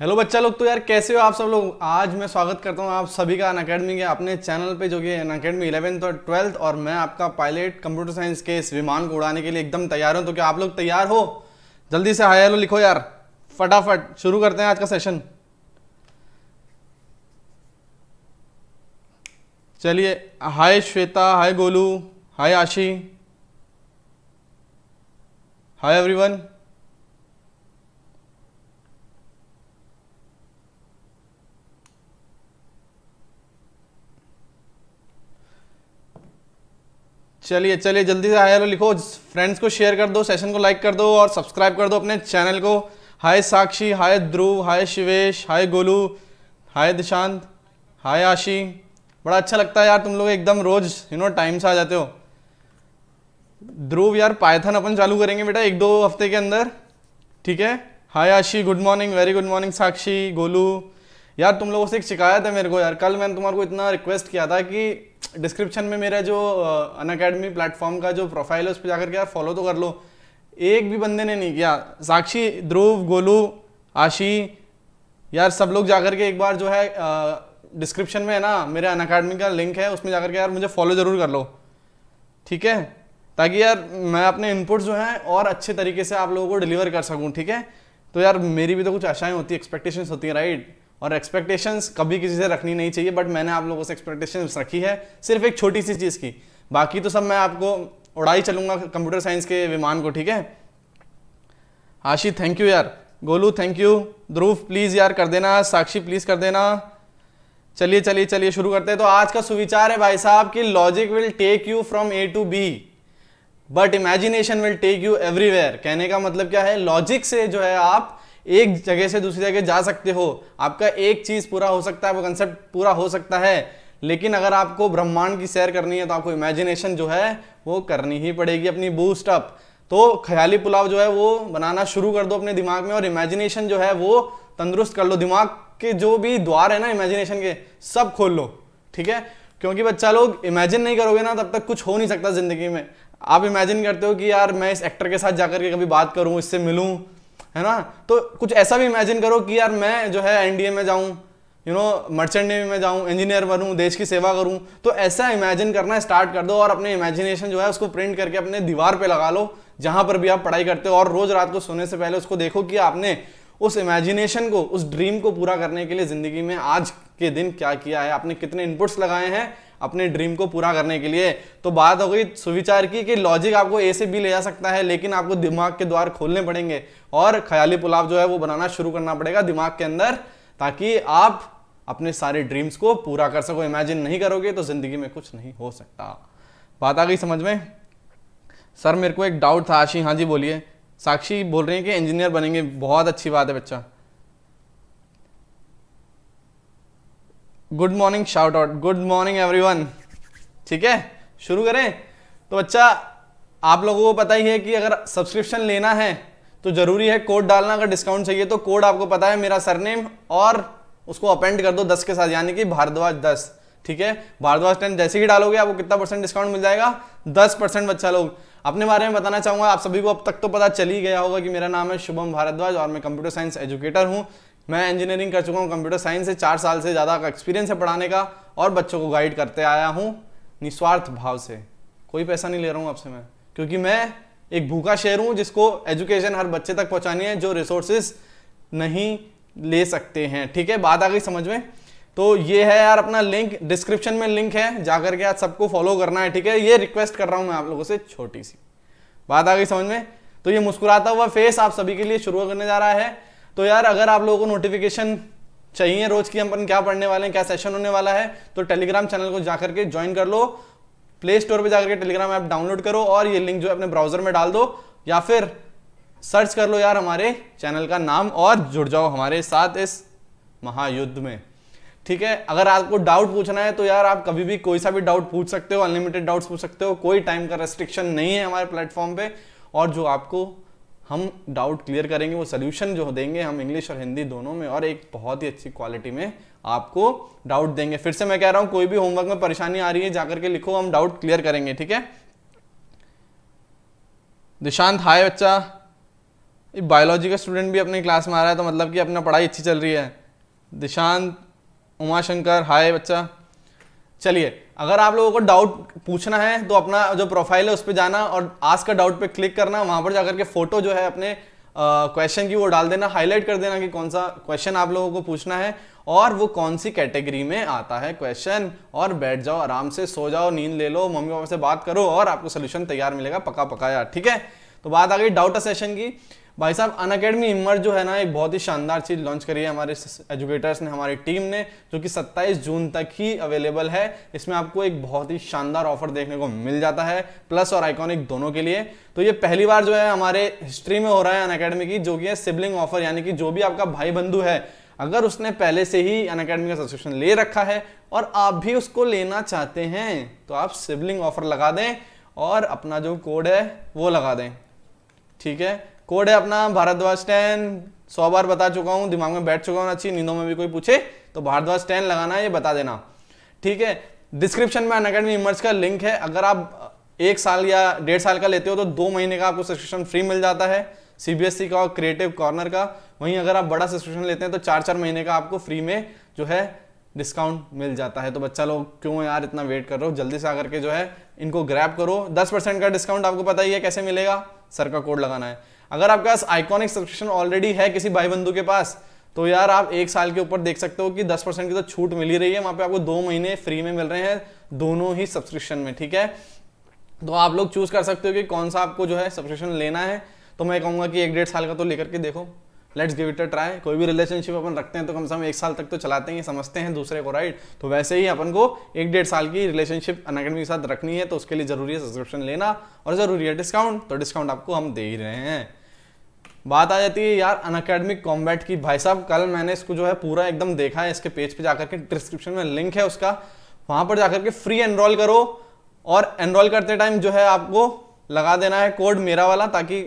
hello बच्चा लोग तो यार कैसे हो आप सब लोग आज मैं स्वागत करता हूँ आप सभी का अन अकेडमी के अपने चैनल पे जो कि अन अकेडमी इलेवेंथ और ट्वेल्थ और मैं आपका पायलट कंप्यूटर साइंस के इस विमान को उड़ाने के लिए एकदम तैयार हूँ तो क्या आप लोग तैयार हो जल्दी से हाई हेलो लिखो यार फटाफट शुरू करते हैं आज का सेशन चलिए हाय श्वेता हाय गोलू हाय आशी हाय एवरीवन चलिए चलिए जल्दी से हाय हेलो लिखो फ्रेंड्स को शेयर कर दो सेशन को लाइक कर दो और सब्सक्राइब कर दो अपने चैनल को हाय साक्षी हाय ध्रुव हाय शिवेश हाय गोलू हाय दिशांत हाय आशी बड़ा अच्छा लगता है यार तुम लोग एकदम रोज यू नो टाइम से आ जाते हो ध्रुव यार पायथन अपन चालू करेंगे बेटा एक दो हफ्ते के अंदर ठीक है hi Aashi good morning very good morning Sakshi Golu यार तुम लोगों से एक शिकायत है मेरे को यार कल मैंने तुम्हारे को इतना रिक्वेस्ट किया था कि डिस्क्रिप्शन में मेरा जो अन अकेडमी प्लेटफॉर्म का जो प्रोफाइल है उस पर जाकर के यार फॉलो तो कर लो एक भी बंदे ने नहीं किया साक्षी ध्रुव गोलू आशी यार सब लोग जाकर के एक बार जो है डिस्क्रिप्शन में है ना मेरे अन अकेडमी का लिंक है उसमें जाकर के यार मुझे फॉलो ज़रूर कर लो ठीक है ताकि यार मैं अपने इनपुट जो हैं और अच्छे तरीके से आप लोगों को डिलीवर कर सकूँ ठीक है तो यार मेरी भी तो कुछ आशाएं होती है एक्सपेक्टेशंस होती हैं राइट और एक्सपेक्टेशंस कभी किसी से रखनी नहीं चाहिए बट मैंने आप लोगों से एक्सपेक्टेशंस रखी है सिर्फ एक छोटी सी चीज़ की बाकी तो सब मैं आपको उड़ाई चलूंगा कंप्यूटर साइंस के विमान को ठीक है आशी थैंक यू यार Golu thank you Dhruv please यार कर देना साक्षी प्लीज़ कर देना चलिए चलिए चलिए शुरू करते हैं तो आज का सुविचार है भाई साहब कि logic will take you from A to B but imagination will take you everywhere कहने का मतलब क्या है लॉजिक से जो है आप एक जगह से दूसरी जगह जा सकते हो आपका एक चीज़ पूरा हो सकता है वो कंसेप्ट पूरा हो सकता है लेकिन अगर आपको ब्रह्मांड की सैर करनी है तो आपको इमेजिनेशन जो है वो करनी ही पड़ेगी अपनी बूस्ट अप तो ख्याली पुलाव जो है वो बनाना शुरू कर दो अपने दिमाग में और इमेजिनेशन जो है वो तंदुरुस्त कर लो दिमाग के जो भी द्वार है ना इमेजिनेशन के सब खोल लो ठीक है क्योंकि बच्चा लोग इमेजिन नहीं करोगे ना तब तक कुछ हो नहीं सकता ज़िंदगी में आप इमेजिन करते हो कि यार मैं इस एक्टर के साथ जाकर के कभी बात करूँ इससे मिलूं है ना तो कुछ ऐसा भी इमेजिन करो कि यार मैं जो है एनडीए में जाऊं यू नो मर्चेंट नेवी में जाऊं इंजीनियर बनूं देश की सेवा करूं तो ऐसा इमेजिन करना स्टार्ट कर दो और अपने इमेजिनेशन जो है उसको प्रिंट करके अपने दीवार पे लगा लो जहां पर भी आप पढ़ाई करते हो और रोज रात को सोने से पहले उसको देखो कि आपने उस इमेजिनेशन को उस ड्रीम को पूरा करने के लिए ज़िंदगी में आज के दिन क्या किया है आपने कितने इनपुट्स लगाए हैं अपने ड्रीम को पूरा करने के लिए तो बात हो गई सुविचार की कि लॉजिक आपको ए से बी ले जा सकता है लेकिन आपको दिमाग के द्वार खोलने पड़ेंगे और ख्याली पुलाव जो है वो बनाना शुरू करना पड़ेगा दिमाग के अंदर ताकि आप अपने सारे ड्रीम्स को पूरा कर सको इमेजिन नहीं करोगे तो ज़िंदगी में कुछ नहीं हो सकता बात आ गई समझ में सर मेरे को एक डाउट था आशी हाँ जी बोलिए साक्षी बोल रही हैं कि इंजीनियर बनेंगे बहुत अच्छी बात है बच्चा good morning shout out good morning everyone ठीक है शुरू करें तो बच्चा आप लोगों को पता ही है कि अगर सब्सक्रिप्शन लेना है तो ज़रूरी है कोड डालना अगर डिस्काउंट चाहिए तो कोड आपको पता है मेरा सरनेम और उसको अपेंड कर दो दस के साथ यानी कि भारद्वाज दस ठीक है भारद्वाज टेन जैसे ही डालोगे आपको कितना परसेंट डिस्काउंट मिल जाएगा दस परसेंट बच्चा लोग अपने बारे में बताना चाहूंगा आप सभी को अब तक तो पता चल ही गया होगा कि मेरा नाम है शुभम भारद्वाज और मैं कंप्यूटर साइंस एजुकेटर हूँ मैं इंजीनियरिंग कर चुका हूँ कंप्यूटर साइंस से चार साल से ज़्यादा का एक्सपीरियंस है पढ़ाने का और बच्चों को गाइड करते आया हूँ निस्वार्थ भाव से कोई पैसा नहीं ले रहा हूँ आपसे मैं क्योंकि मैं एक भूखा शहर हूँ जिसको एजुकेशन हर बच्चे तक पहुँचानी है जो रिसोर्सेज नहीं ले सकते हैं ठीक है बात आ गई समझ में तो ये है यार अपना लिंक डिस्क्रिप्शन में लिंक है जाकर के आज सबको फॉलो करना है ठीक है ये रिक्वेस्ट कर रहा हूँ मैं आप लोगों से छोटी सी बात आ गई समझ में तो ये मुस्कुराता हुआ फेस आप सभी के लिए शुरू करने जा रहा है तो यार अगर आप लोगों को नोटिफिकेशन चाहिए रोज की हम अपन क्या पढ़ने वाले हैं क्या सेशन होने वाला है तो टेलीग्राम चैनल को जाकर के ज्वाइन कर लो प्ले स्टोर पर जाकर के टेलीग्राम ऐप डाउनलोड करो और ये लिंक जो है अपने ब्राउजर में डाल दो या फिर सर्च कर लो यार हमारे चैनल का नाम और जुड़ जाओ हमारे साथ इस महायुद्ध में ठीक है अगर आपको डाउट पूछना है तो यार आप कभी भी कोई सा भी डाउट पूछ सकते हो अनलिमिटेड डाउट्स पूछ सकते हो कोई टाइम का रेस्ट्रिक्शन नहीं है हमारे प्लेटफॉर्म पे और जो आपको हम डाउट क्लियर करेंगे वो सोल्यूशन जो देंगे हम इंग्लिश और हिंदी दोनों में और एक बहुत ही अच्छी क्वालिटी में आपको डाउट देंगे फिर से मैं कह रहा हूँ कोई भी होमवर्क में परेशानी आ रही है जाकर के लिखो हम डाउट क्लियर करेंगे ठीक है दिशांत हाय बच्चा ये बायोलॉजी का स्टूडेंट भी अपनी क्लास में आ रहा है तो मतलब कि अपना पढ़ाई अच्छी चल रही है दिशांत उमाशंकर हाय बच्चा चलिए अगर आप लोगों को डाउट पूछना है तो अपना जो प्रोफाइल है उस पर जाना और आज का डाउट पे क्लिक करना वहां पर जाकर के फोटो जो है अपने क्वेश्चन की वो डाल देना हाईलाइट कर देना कि कौन सा क्वेश्चन आप लोगों को पूछना है और वो कौन सी कैटेगरी में आता है क्वेश्चन और बैठ जाओ आराम से सो जाओ नींद ले लो मम्मी पापा से बात करो और आपको सोल्यूशन तैयार मिलेगा पका पकाया ठीक है तो बात आ गई डाउट सेशन की भाई साहब अन अकेडमी इमर जो है ना एक बहुत ही शानदार चीज़ लॉन्च करी है हमारे एजुकेटर्स ने हमारी टीम ने जो कि 27 जून तक ही अवेलेबल है इसमें आपको एक बहुत ही शानदार ऑफर देखने को मिल जाता है प्लस और आइकॉनिक दोनों के लिए तो ये पहली बार जो है हमारे हिस्ट्री में हो रहा है अन अकेडमी की जो कि है सिबलिंग ऑफर यानी कि जो भी आपका भाई बंधु है अगर उसने पहले से ही अन अकेडमी का सब्सक्रिप्शन ले रखा है और आप भी उसको लेना चाहते हैं तो आप सिबलिंग ऑफर लगा दें और अपना जो कोड है वो लगा दें ठीक है कोड है अपना भारद्वाज टेन सौ बार बता चुका हूँ दिमाग में बैठ चुका हूँ अच्छी नींदों में भी कोई पूछे तो भारद्वाज टेन लगाना है ये बता देना ठीक है डिस्क्रिप्शन में अनकेडमी इमर्ज का लिंक है अगर आप एक साल या डेढ़ साल का लेते हो तो दो महीने का आपको सब्सक्रिप्शन फ्री मिल जाता है सीबीएसई e का और क्रिएटिव कॉर्नर का वहीं अगर आप बड़ा सब्सक्रिप्शन लेते हैं तो चार चार महीने का आपको फ्री में जो है डिस्काउंट मिल जाता है तो बच्चा लोग क्यों यार इतना वेट कर रहे हो जल्दी से आकर के जो है इनको ग्रैप करो दस परसेंट का डिस्काउंट आपको पता ही है कैसे मिलेगा सर का कोड लगाना है अगर आपके पास आइकॉनिक सब्सक्रिप्शन ऑलरेडी है किसी भाई बंधु के पास तो यार आप एक साल के ऊपर देख सकते हो कि 10 परसेंट की तो छूट मिल ही रही है वहां पे आपको दो महीने फ्री में मिल रहे हैं दोनों ही सब्सक्रिप्शन में ठीक है तो आप लोग चूज कर सकते हो कि कौन सा आपको जो है सब्सक्रिप्शन लेना है तो मैं कहूंगा कि एक डेढ़ साल का तो लेकर के देखो let's give it a try कोई भी रिलेशनशिप अपन रखते हैं तो कम से कम एक साल तक तो चलाते हैं समझते हैं दूसरे को राइट तो वैसे ही अपन को एक डेढ़ साल की रिलेशनशिप अनकेडमी के साथ रखनी है तो उसके लिए जरूरी है सब्सक्रिप्शन लेना और जरूरी है डिस्काउंट तो डिस्काउंट आपको हम दे ही रहे हैं बात आ जाती है यार अनअकेडमिक कॉम्बैट की भाई साहब कल मैंने इसको जो है पूरा एकदम देखा है इसके पेज पे जाकर के डिस्क्रिप्शन में लिंक है उसका वहां पर जाकर के फ्री एनरोल करो और एनरोल करते टाइम जो है आपको लगा देना है कोड मेरा वाला ताकि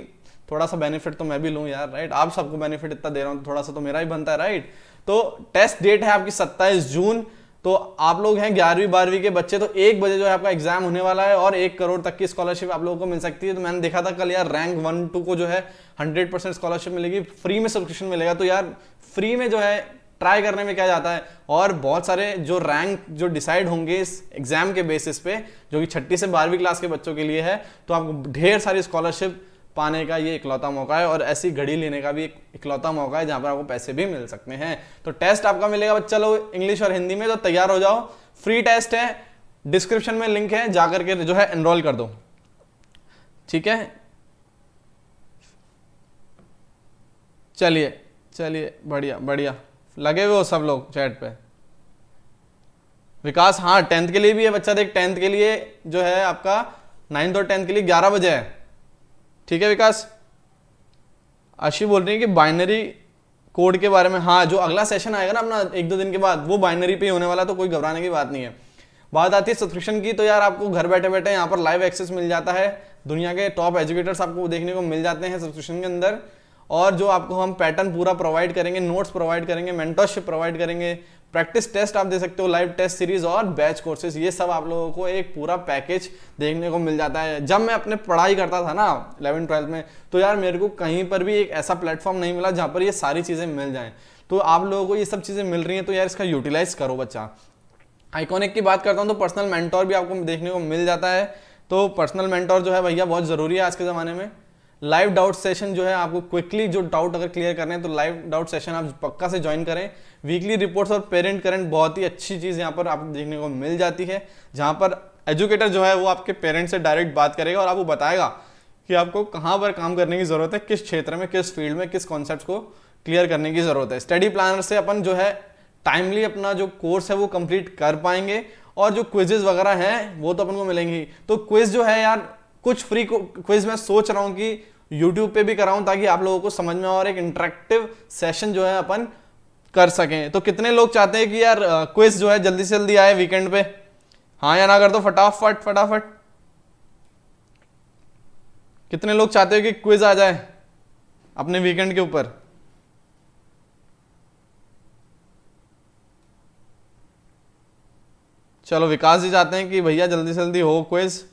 थोड़ा सा बेनिफिट तो मैं भी लूँ यार राइट आप सबको बेनिफिट इतना दे रहा हूँ तो थोड़ा सा तो मेरा ही बनता है राइट तो टेस्ट डेट है आपकी सत्ताईस जून तो आप लोग हैं ग्यारहवीं बारहवीं के बच्चे तो एक बजे जो है आपका एग्जाम होने वाला है और एक करोड़ तक की स्कॉलरशिप आप लोगों को मिल सकती है तो मैंने देखा था कल यार रैंक वन टू को जो है हंड्रेड परसेंट स्कॉलरशिप मिलेगी फ्री में सब्सक्रिप्शन मिलेगा तो यार फ्री में जो है ट्राई करने में क्या जाता है और बहुत सारे जो रैंक जो डिसाइड होंगे इस एग्जाम के बेसिस पे जो कि छठी से बारहवीं क्लास के बच्चों के लिए है तो आपको ढेर सारी स्कॉलरशिप पाने का ये इकलौता मौका है और ऐसी घड़ी लेने का भी एक इकलौता मौका है जहाँ पर आपको पैसे भी मिल सकते हैं तो टेस्ट आपका मिलेगा बच्चा लोग इंग्लिश और हिंदी में तो तैयार हो जाओ फ्री टेस्ट है डिस्क्रिप्शन में लिंक है जाकर के जो है एनरोल कर दो ठीक है चलिए चलिए बढ़िया बढ़िया लगे हुए हो सब लोग चैट पे विकास हाँ टेंथ के लिए भी है बच्चा देख टेंथ के लिए जो है आपका नाइन्थ और टेंथ के लिए ग्यारह बजे है ठीक है विकास अशी बोल रही है कि बाइनरी कोड के बारे में हाँ जो अगला सेशन आएगा ना अपना एक दो दिन के बाद वो बाइनरी पे होने वाला तो कोई घबराने की बात नहीं है बात आती है सब्सक्रिप्शन की तो यार आपको घर बैठे बैठे यहाँ पर लाइव एक्सेस मिल जाता है दुनिया के टॉप एजुकेटर्स आपको देखने को मिल जाते हैं सब्सक्रिप्शन के अंदर और जो आपको हम पैटर्न पूरा प्रोवाइड करेंगे नोट्स प्रोवाइड करेंगे मेंटरशिप प्रोवाइड करेंगे प्रैक्टिस टेस्ट आप दे सकते हो लाइव टेस्ट सीरीज और बैच कोर्सेज ये सब आप लोगों को एक पूरा पैकेज देखने को मिल जाता है जब मैं अपने पढ़ाई करता था ना इलेवन ट्वेल्थ में तो यार मेरे को कहीं पर भी एक ऐसा प्लेटफॉर्म नहीं मिला जहाँ पर ये सारी चीज़ें मिल जाएँ तो आप लोगों को ये सब चीज़ें मिल रही हैं तो यार इसका यूटिलाइज करो बच्चा आइकॉनिक की बात करता हूँ तो पर्सनल मेंटोर भी आपको देखने को मिल जाता है तो पर्सनल मेंटोर जो है भैया बहुत ज़रूरी है आज के ज़माने में लाइव डाउट सेशन जो है आपको क्विकली जो डाउट अगर क्लियर करने हैं तो लाइव डाउट सेशन आप पक्का से ज्वाइन करें वीकली रिपोर्ट्स और पेरेंट करंट बहुत ही अच्छी चीज़ यहाँ पर आपको देखने को मिल जाती है जहाँ पर एजुकेटर जो है वो आपके पेरेंट्स से डायरेक्ट बात करेगा और आपको बताएगा कि आपको कहाँ पर काम करने की ज़रूरत है किस क्षेत्र में किस फील्ड में किस कॉन्सेप्ट को क्लियर करने की ज़रूरत है स्टडी प्लानर से अपन जो है टाइमली अपना जो कोर्स है वो कंप्लीट कर पाएंगे और जो क्विजेज वगैरह हैं वो तो अपन को मिलेंगी तो क्विज जो है यार कुछ फ्री क्विज मैं सोच रहा हूँ कि यूट्यूब पे भी कराऊं ताकि आप लोगों को समझ में और एक इंटरेक्टिव सेशन जो है अपन कर सकें तो कितने लोग चाहते हैं कि यार क्विज जो है जल्दी से जल्दी आए वीकेंड पे हाँ या ना कर दो फटाफट फटाफट कितने लोग चाहते हो कि क्विज आ जाए अपने वीकेंड के ऊपर चलो विकास जी चाहते हैं कि भैया जल्दी से जल्दी हो क्विज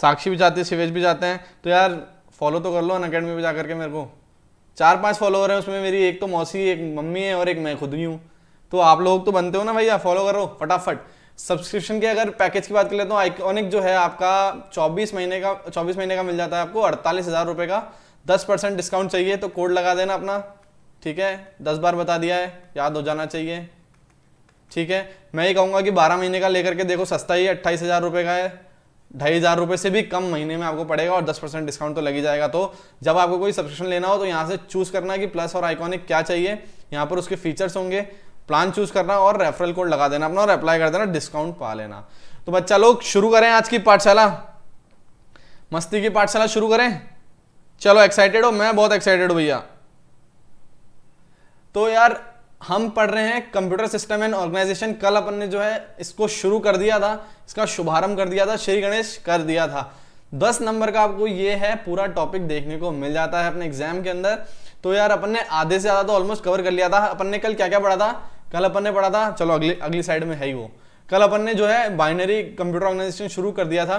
साक्षी भी चाहते हैं शिवेश भी जाते हैं तो यार फॉलो तो कर लो अन अकेडमी पर जा करके मेरे को चार पांच फॉलोअर हैं उसमें मेरी एक तो मौसी एक मम्मी है और एक मैं खुद भी हूँ तो आप लोग तो बनते हो ना भैया फॉलो करो फटाफट सब्सक्रिप्शन के अगर पैकेज की बात कर ले तो आइकॉनिक जो है आपका 24 महीने का 24 महीने का मिल जाता है आपको अड़तालीस हज़ार रुपये का 10 परसेंट डिस्काउंट चाहिए तो कोड लगा देना अपना ठीक है 10 बार बता दिया है याद हो जाना चाहिए ठीक है मैं ये कहूँगा कि 12 महीने का लेकर के देखो सस्ता ही अट्ठाईस हज़ार रुपये का है ढाई हज़ार रुपए से भी कम महीने में आपको पड़ेगा और दस परसेंट डिस्काउंट तो लगी जाएगा तो जब आपको कोई सब्सक्रिप्शन लेना हो तो यहाँ से चूज़ करना कि प्लस और आइकॉनिक क्या चाहिए यहाँ पर उसके फीचर्स होंगे प्लान चूज़ करना और रेफरल कोड लगा देना अपना और अप्लाई कर देना डिस्काउंट पा लेना तो बच्चा लोग शुरू करें आज की पाठशाला मस्ती की पाठशाला शुरू करें चलो एक्साइटेड हो मैं बहुत एक्साइटेड हूँ भैया तो यार हम पढ़ रहे हैं कंप्यूटर सिस्टम एंड ऑर्गेनाइजेशन कल अपन ने जो है इसको शुरू कर दिया था इसका शुभारंभ कर दिया था श्री गणेश कर दिया था दस नंबर का आपको ये है पूरा टॉपिक देखने को मिल जाता है अपने एग्जाम के अंदर तो यार अपन ने आधे से ज़्यादा तो ऑलमोस्ट कवर कर लिया था अपन ने कल क्या क्या पढ़ा था कल अपन ने पढ़ा था चलो अगली अगली साइड में है ही वो कल अपन ने जो है बाइनरी कंप्यूटर ऑर्गेनाइजेशन शुरू कर दिया था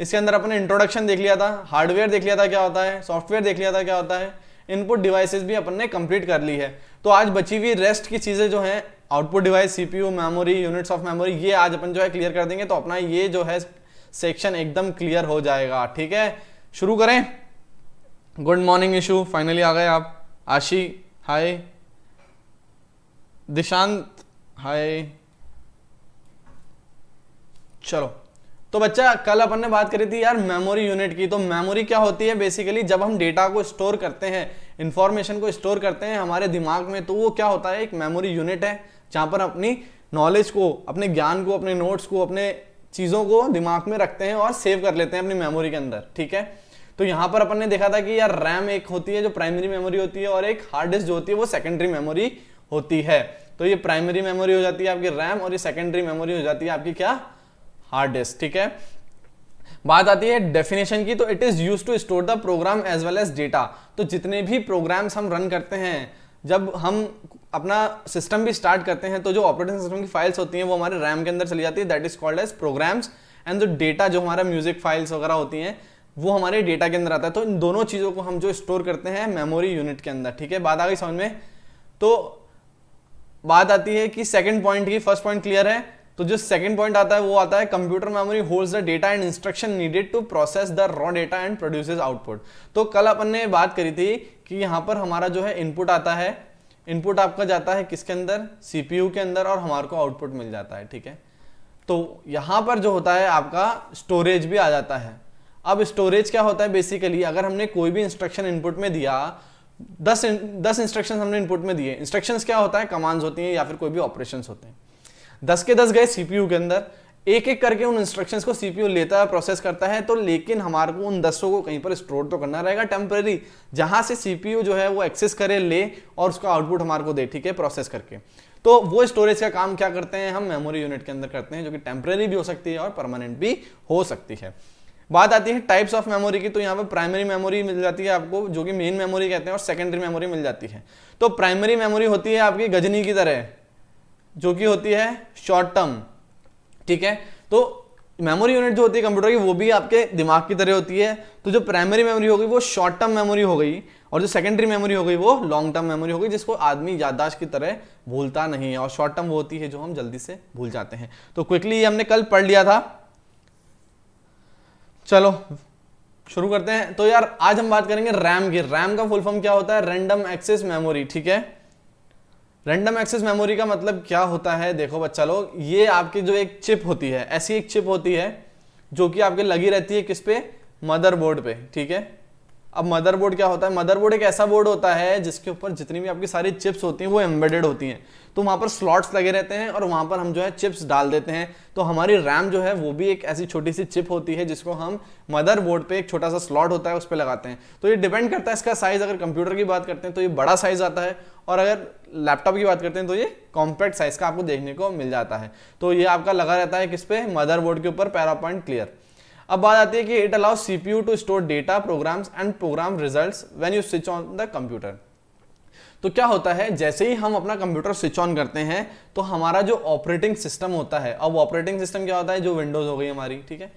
इसके अंदर अपने इंट्रोडक्शन देख लिया था हार्डवेयर देख लिया था क्या होता है सॉफ्टवेयर देख लिया था क्या होता है इनपुट डिवाइसेस भी अपन ने कंप्लीट कर ली है तो आज बची हुई रेस्ट की चीज़ें जो हैं output device CPU memory units of memory ये आज अपन जो है क्लियर कर देंगे तो अपना ये जो है सेक्शन एकदम क्लियर हो जाएगा ठीक है शुरू करें गुड मॉर्निंग इशू फाइनली आ गए आप आशी हाय दिशांत हाय चलो तो बच्चा कल अपन ने बात करी थी यार मेमोरी यूनिट की तो मेमोरी क्या होती है बेसिकली जब हम डेटा को स्टोर करते हैं इन्फॉर्मेशन को स्टोर करते हैं हमारे दिमाग में तो वो क्या होता है एक मेमोरी यूनिट है जहाँ पर अपनी नॉलेज को अपने ज्ञान को अपने नोट्स को अपने चीज़ों को दिमाग में रखते हैं और सेव कर लेते हैं अपनी मेमोरी के अंदर ठीक है तो यहाँ पर अपन ने देखा था कि यार रैम एक होती है जो प्राइमरी मेमोरी होती है और एक हार्ड डिस्क जो होती है वो सेकेंडरी मेमोरी होती है तो ये प्राइमरी मेमोरी हो जाती है आपकी रैम और ये सेकेंडरी मेमोरी हो जाती है आपकी क्या हार्ड डिस्क ठीक है बात आती है डेफिनेशन की तो it is use to store the program as well as data तो जितने भी प्रोग्राम्स हम रन करते हैं जब हम अपना सिस्टम भी स्टार्ट करते हैं तो जो ऑपरेटिंग सिस्टम की फाइल्स होती हैं वो हमारे रैम के अंदर चली जाती है that is called as programs and जो डेटा जो हमारा म्यूजिक फाइल्स वगैरह होती हैं वो हमारे डेटा के अंदर आता है तो इन दोनों चीज़ों को हम जो स्टोर करते हैं मेमोरी यूनिट के अंदर ठीक है बात आ गई समझ में तो बात आती है कि सेकंड पॉइंट की फर्स्ट पॉइंट क्लियर है तो जो सेकंड पॉइंट आता है वो आता है computer memory holds the data and instruction needed to process the raw data and produces output तो कल अपन ने बात करी थी कि यहां पर हमारा जो है इनपुट आता है इनपुट आपका जाता है किसके अंदर सीपीयू के अंदर और हमारे को आउटपुट मिल जाता है ठीक है तो यहां पर जो होता है आपका स्टोरेज भी आ जाता है अब स्टोरेज क्या होता है बेसिकली अगर हमने कोई भी इंस्ट्रक्शन इनपुट में दिया दस दस इंस्ट्रक्शन हमने इनपुट में दिए इंस्ट्रक्शन क्या होता है कमांड्स होती हैं या फिर कोई भी ऑपरेशन होते हैं दस के दस गए सीपीयू के अंदर एक एक करके उन इंस्ट्रक्शंस को सीपीयू लेता है प्रोसेस करता है तो लेकिन हमारे को उन दसों को कहीं पर स्टोर तो करना रहेगा टेम्प्रेरी जहां से सीपीयू जो है वो एक्सेस करे ले और उसका आउटपुट हमारे को दे ठीक है प्रोसेस करके तो वो स्टोरेज का काम क्या करते हैं हम मेमोरी यूनिट के अंदर करते हैं जो कि टेम्प्रेरी भी हो सकती है और परमानेंट भी हो सकती है बात आती है टाइप्स ऑफ मेमोरी की तो यहाँ पर प्राइमरी मेमोरी मिल जाती है आपको जो कि मेन मेमोरी कहते हैं और सेकेंडरी मेमोरी मिल जाती है तो प्राइमरी मेमोरी होती है आपकी गजनी की तरह जो कि होती है शॉर्ट टर्म ठीक है तो मेमोरी यूनिट जो होती है कंप्यूटर की वो भी आपके दिमाग की तरह होती है तो जो प्राइमरी मेमोरी हो गई वो शॉर्ट टर्म मेमोरी हो गई और जो सेकेंडरी मेमोरी हो गई वो लॉन्ग टर्म मेमोरी हो गई जिसको आदमी याददाश्त की तरह भूलता नहीं है और शॉर्ट टर्म वो होती है जो हम जल्दी से भूल जाते हैं तो क्विकली ये हमने कल पढ़ लिया था चलो शुरू करते हैं तो यार आज हम बात करेंगे रैम की रैम का फुल फॉर्म क्या होता है रैंडम एक्सेस मेमोरी ठीक है रैंडम एक्सेस मेमोरी का मतलब क्या होता है देखो बच्चा लोग ये आपकी जो एक चिप होती है ऐसी एक चिप होती है जो कि आपके लगी रहती है किस पे मदरबोर्ड पे ठीक है अब मदरबोर्ड क्या होता है मदरबोर्ड एक ऐसा बोर्ड होता है जिसके ऊपर जितनी भी आपकी सारी चिप्स होती हैं वो एम्बेडेड होती हैं तो वहाँ पर स्लॉट्स लगे रहते हैं और वहां पर हम जो है चिप्स डाल देते हैं तो हमारी रैम जो है वो भी एक ऐसी छोटी सी चिप होती है जिसको हम मदर बोर्ड पर एक छोटा सा स्लॉट होता है उस पर लगाते हैं तो ये डिपेंड करता है इसका साइज़ अगर कंप्यूटर की बात करते हैं तो ये बड़ा साइज़ आता है और अगर लैपटॉप की बात करते हैं तो ये कॉम्पैक्ट साइज़ का आपको देखने को मिल जाता है तो ये आपका लगा रहता है किस पे मदरबोर्ड के ऊपर पैरा पॉइंट क्लियर अब बात आती है कि it allow CPU to store data programs and program results when you switch on the computer तो क्या होता है जैसे ही हम अपना कंप्यूटर स्विच ऑन करते हैं तो हमारा जो ऑपरेटिंग सिस्टम होता है अब ऑपरेटिंग सिस्टम क्या होता है जो विंडोज़ हो गई हमारी ठीक है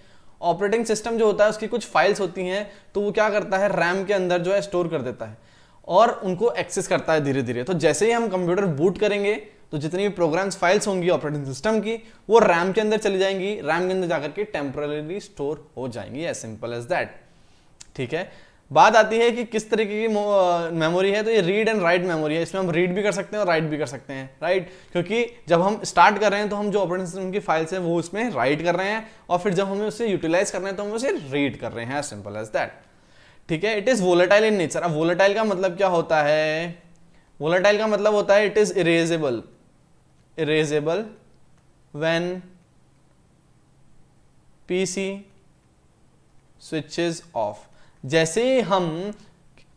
ऑपरेटिंग सिस्टम जो होता है उसकी कुछ फाइल्स होती हैं तो वो क्या करता है रैम के अंदर जो है स्टोर कर देता है और उनको एक्सेस करता है धीरे धीरे तो जैसे ही हम कंप्यूटर बूट करेंगे तो जितनी भी प्रोग्राम्स फाइल्स होंगी ऑपरेटिंग सिस्टम की वो रैम के अंदर चली जाएंगी रैम के अंदर जाकर के टेम्पररी स्टोर हो जाएंगी एज सिंपल एज दैट ठीक है बात आती है कि किस तरीके की मेमोरी है तो ये रीड एंड राइट मेमोरी है इसमें हम रीड भी कर सकते हैं और राइट भी कर सकते हैं राइट क्योंकि जब हम स्टार्ट कर रहे हैं तो हम जो ऑपरेटिंग सिस्टम की फाइल्स हैं वो उसमें राइट कर रहे हैं और फिर जब हमें उसे यूटिलाइज रहे हैं तो हम उसे रीड कर रहे हैं सिंपल एज दैट ठीक है it is volatile in nature अब वोलेटाइल का मतलब क्या होता है वोलेटाइल का मतलब होता है it is erasable erasable when PC switches off ऑफ जैसे ही हम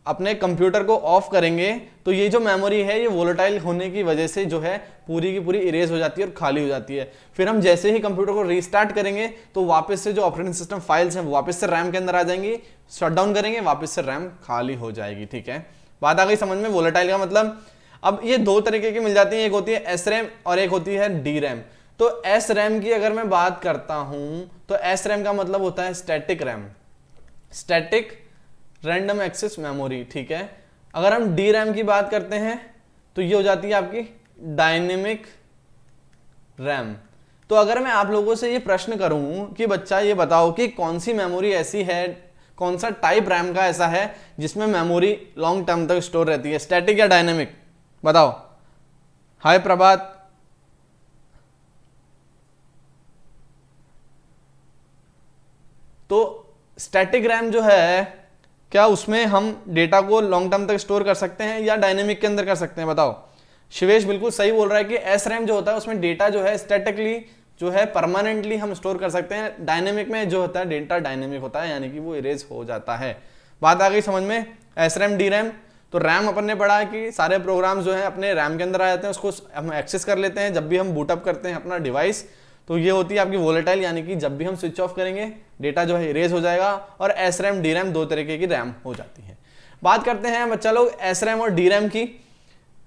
अपने कंप्यूटर को ऑफ करेंगे तो ये जो मेमोरी है ये वोलेटाइल होने की वजह से जो है पूरी की पूरी इरेज हो जाती है और खाली हो जाती है फिर हम जैसे ही कंप्यूटर को रीस्टार्ट करेंगे तो वापस से जो ऑपरेटिंग सिस्टम फाइल्स हैं वो वापस से रैम के अंदर आ जाएंगी शट डाउन करेंगे वापस से रैम खाली हो जाएगी ठीक है बात आ गई समझ में वोलेटाइल का मतलब अब ये दो तरीके की मिल जाती है एक होती है एस रैम और एक होती है डी रैम तो एस रैम की अगर मैं बात करता हूँ तो एस रैम का मतलब होता है static RAM static random access memory ठीक है अगर हम डी रैम की बात करते हैं तो ये हो जाती है आपकी डायनेमिक रैम तो अगर मैं आप लोगों से ये प्रश्न करूं कि बच्चा ये बताओ कि कौन सी मेमोरी ऐसी है कौन सा टाइप रैम का ऐसा है जिसमें मेमोरी लॉन्ग टर्म तक स्टोर रहती है स्टैटिक या डायनेमिक बताओ हाय प्रभात तो स्टैटिक रैम जो है क्या उसमें हम डेटा को लॉन्ग टर्म तक स्टोर कर सकते हैं या डायनेमिक के अंदर कर सकते हैं बताओ शिवेश बिल्कुल सही बोल रहा है कि एस रैम जो होता है उसमें डेटा जो है स्टैटिकली जो है परमानेंटली हम स्टोर कर सकते हैं डायनेमिक में जो होता है डेटा डायनेमिक होता है यानी कि वो इरेज हो जाता है बात आ गई समझ में एस रैम डी रैम तो रैम अपन ने पढ़ा है कि सारे प्रोग्राम जो है अपने रैम के अंदर आ जाते हैं उसको हम एक्सेस कर लेते हैं जब भी हम बूटअप करते हैं अपना डिवाइस तो ये होती है आपकी वोलेटाइल यानी कि जब भी हम स्विच ऑफ करेंगे डेटा जो है इरेज हो जाएगा और एस रैम डी रैम दो तरीके की रैम हो जाती है बात करते हैं बच्चा लोग एस रैम और डी रैम की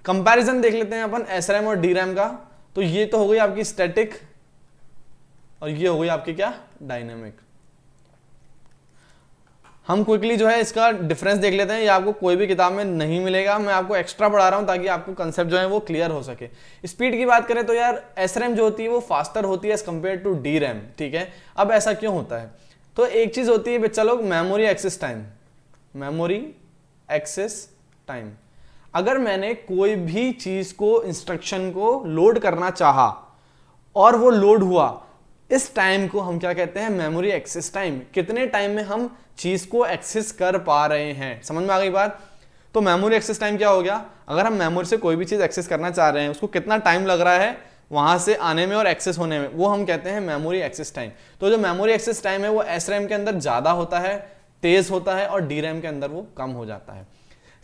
कंपैरिजन देख लेते हैं अपन एस रैम और डी रैम का तो ये तो हो गई आपकी स्टैटिक और ये हो गई आपकी क्या डायनेमिक हम क्विकली जो है इसका डिफरेंस देख लेते हैं ये आपको कोई भी किताब में नहीं मिलेगा मैं आपको एक्स्ट्रा पढ़ा रहा हूँ ताकि आपको कंसेप्ट जो है वो क्लियर हो सके स्पीड की बात करें तो यार एस जो होती है वो फास्टर होती है एज कम्पेयर टू डी ठीक है अब ऐसा क्यों होता है तो एक चीज़ होती है चलो लोग memory access time memory access time अगर मैंने कोई भी चीज़ को इंस्ट्रक्शन को लोड करना चाहा और वो लोड हुआ इस टाइम को हम क्या कहते हैं मेमोरी एक्सेस टाइम कितने टाइम में हम चीज़ को एक्सेस कर पा रहे हैं समझ में आ गई बात तो मेमोरी एक्सेस टाइम क्या हो गया अगर हम मेमोरी से कोई भी चीज़ एक्सेस करना चाह रहे हैं उसको कितना टाइम लग रहा है वहाँ से आने में और एक्सेस होने में वो हम कहते हैं मेमोरी एक्सेस टाइम तो जो मेमोरी एक्सेस टाइम है वो एस के अंदर ज़्यादा होता है तेज़ होता है और डी रैम के अंदर वो कम हो जाता है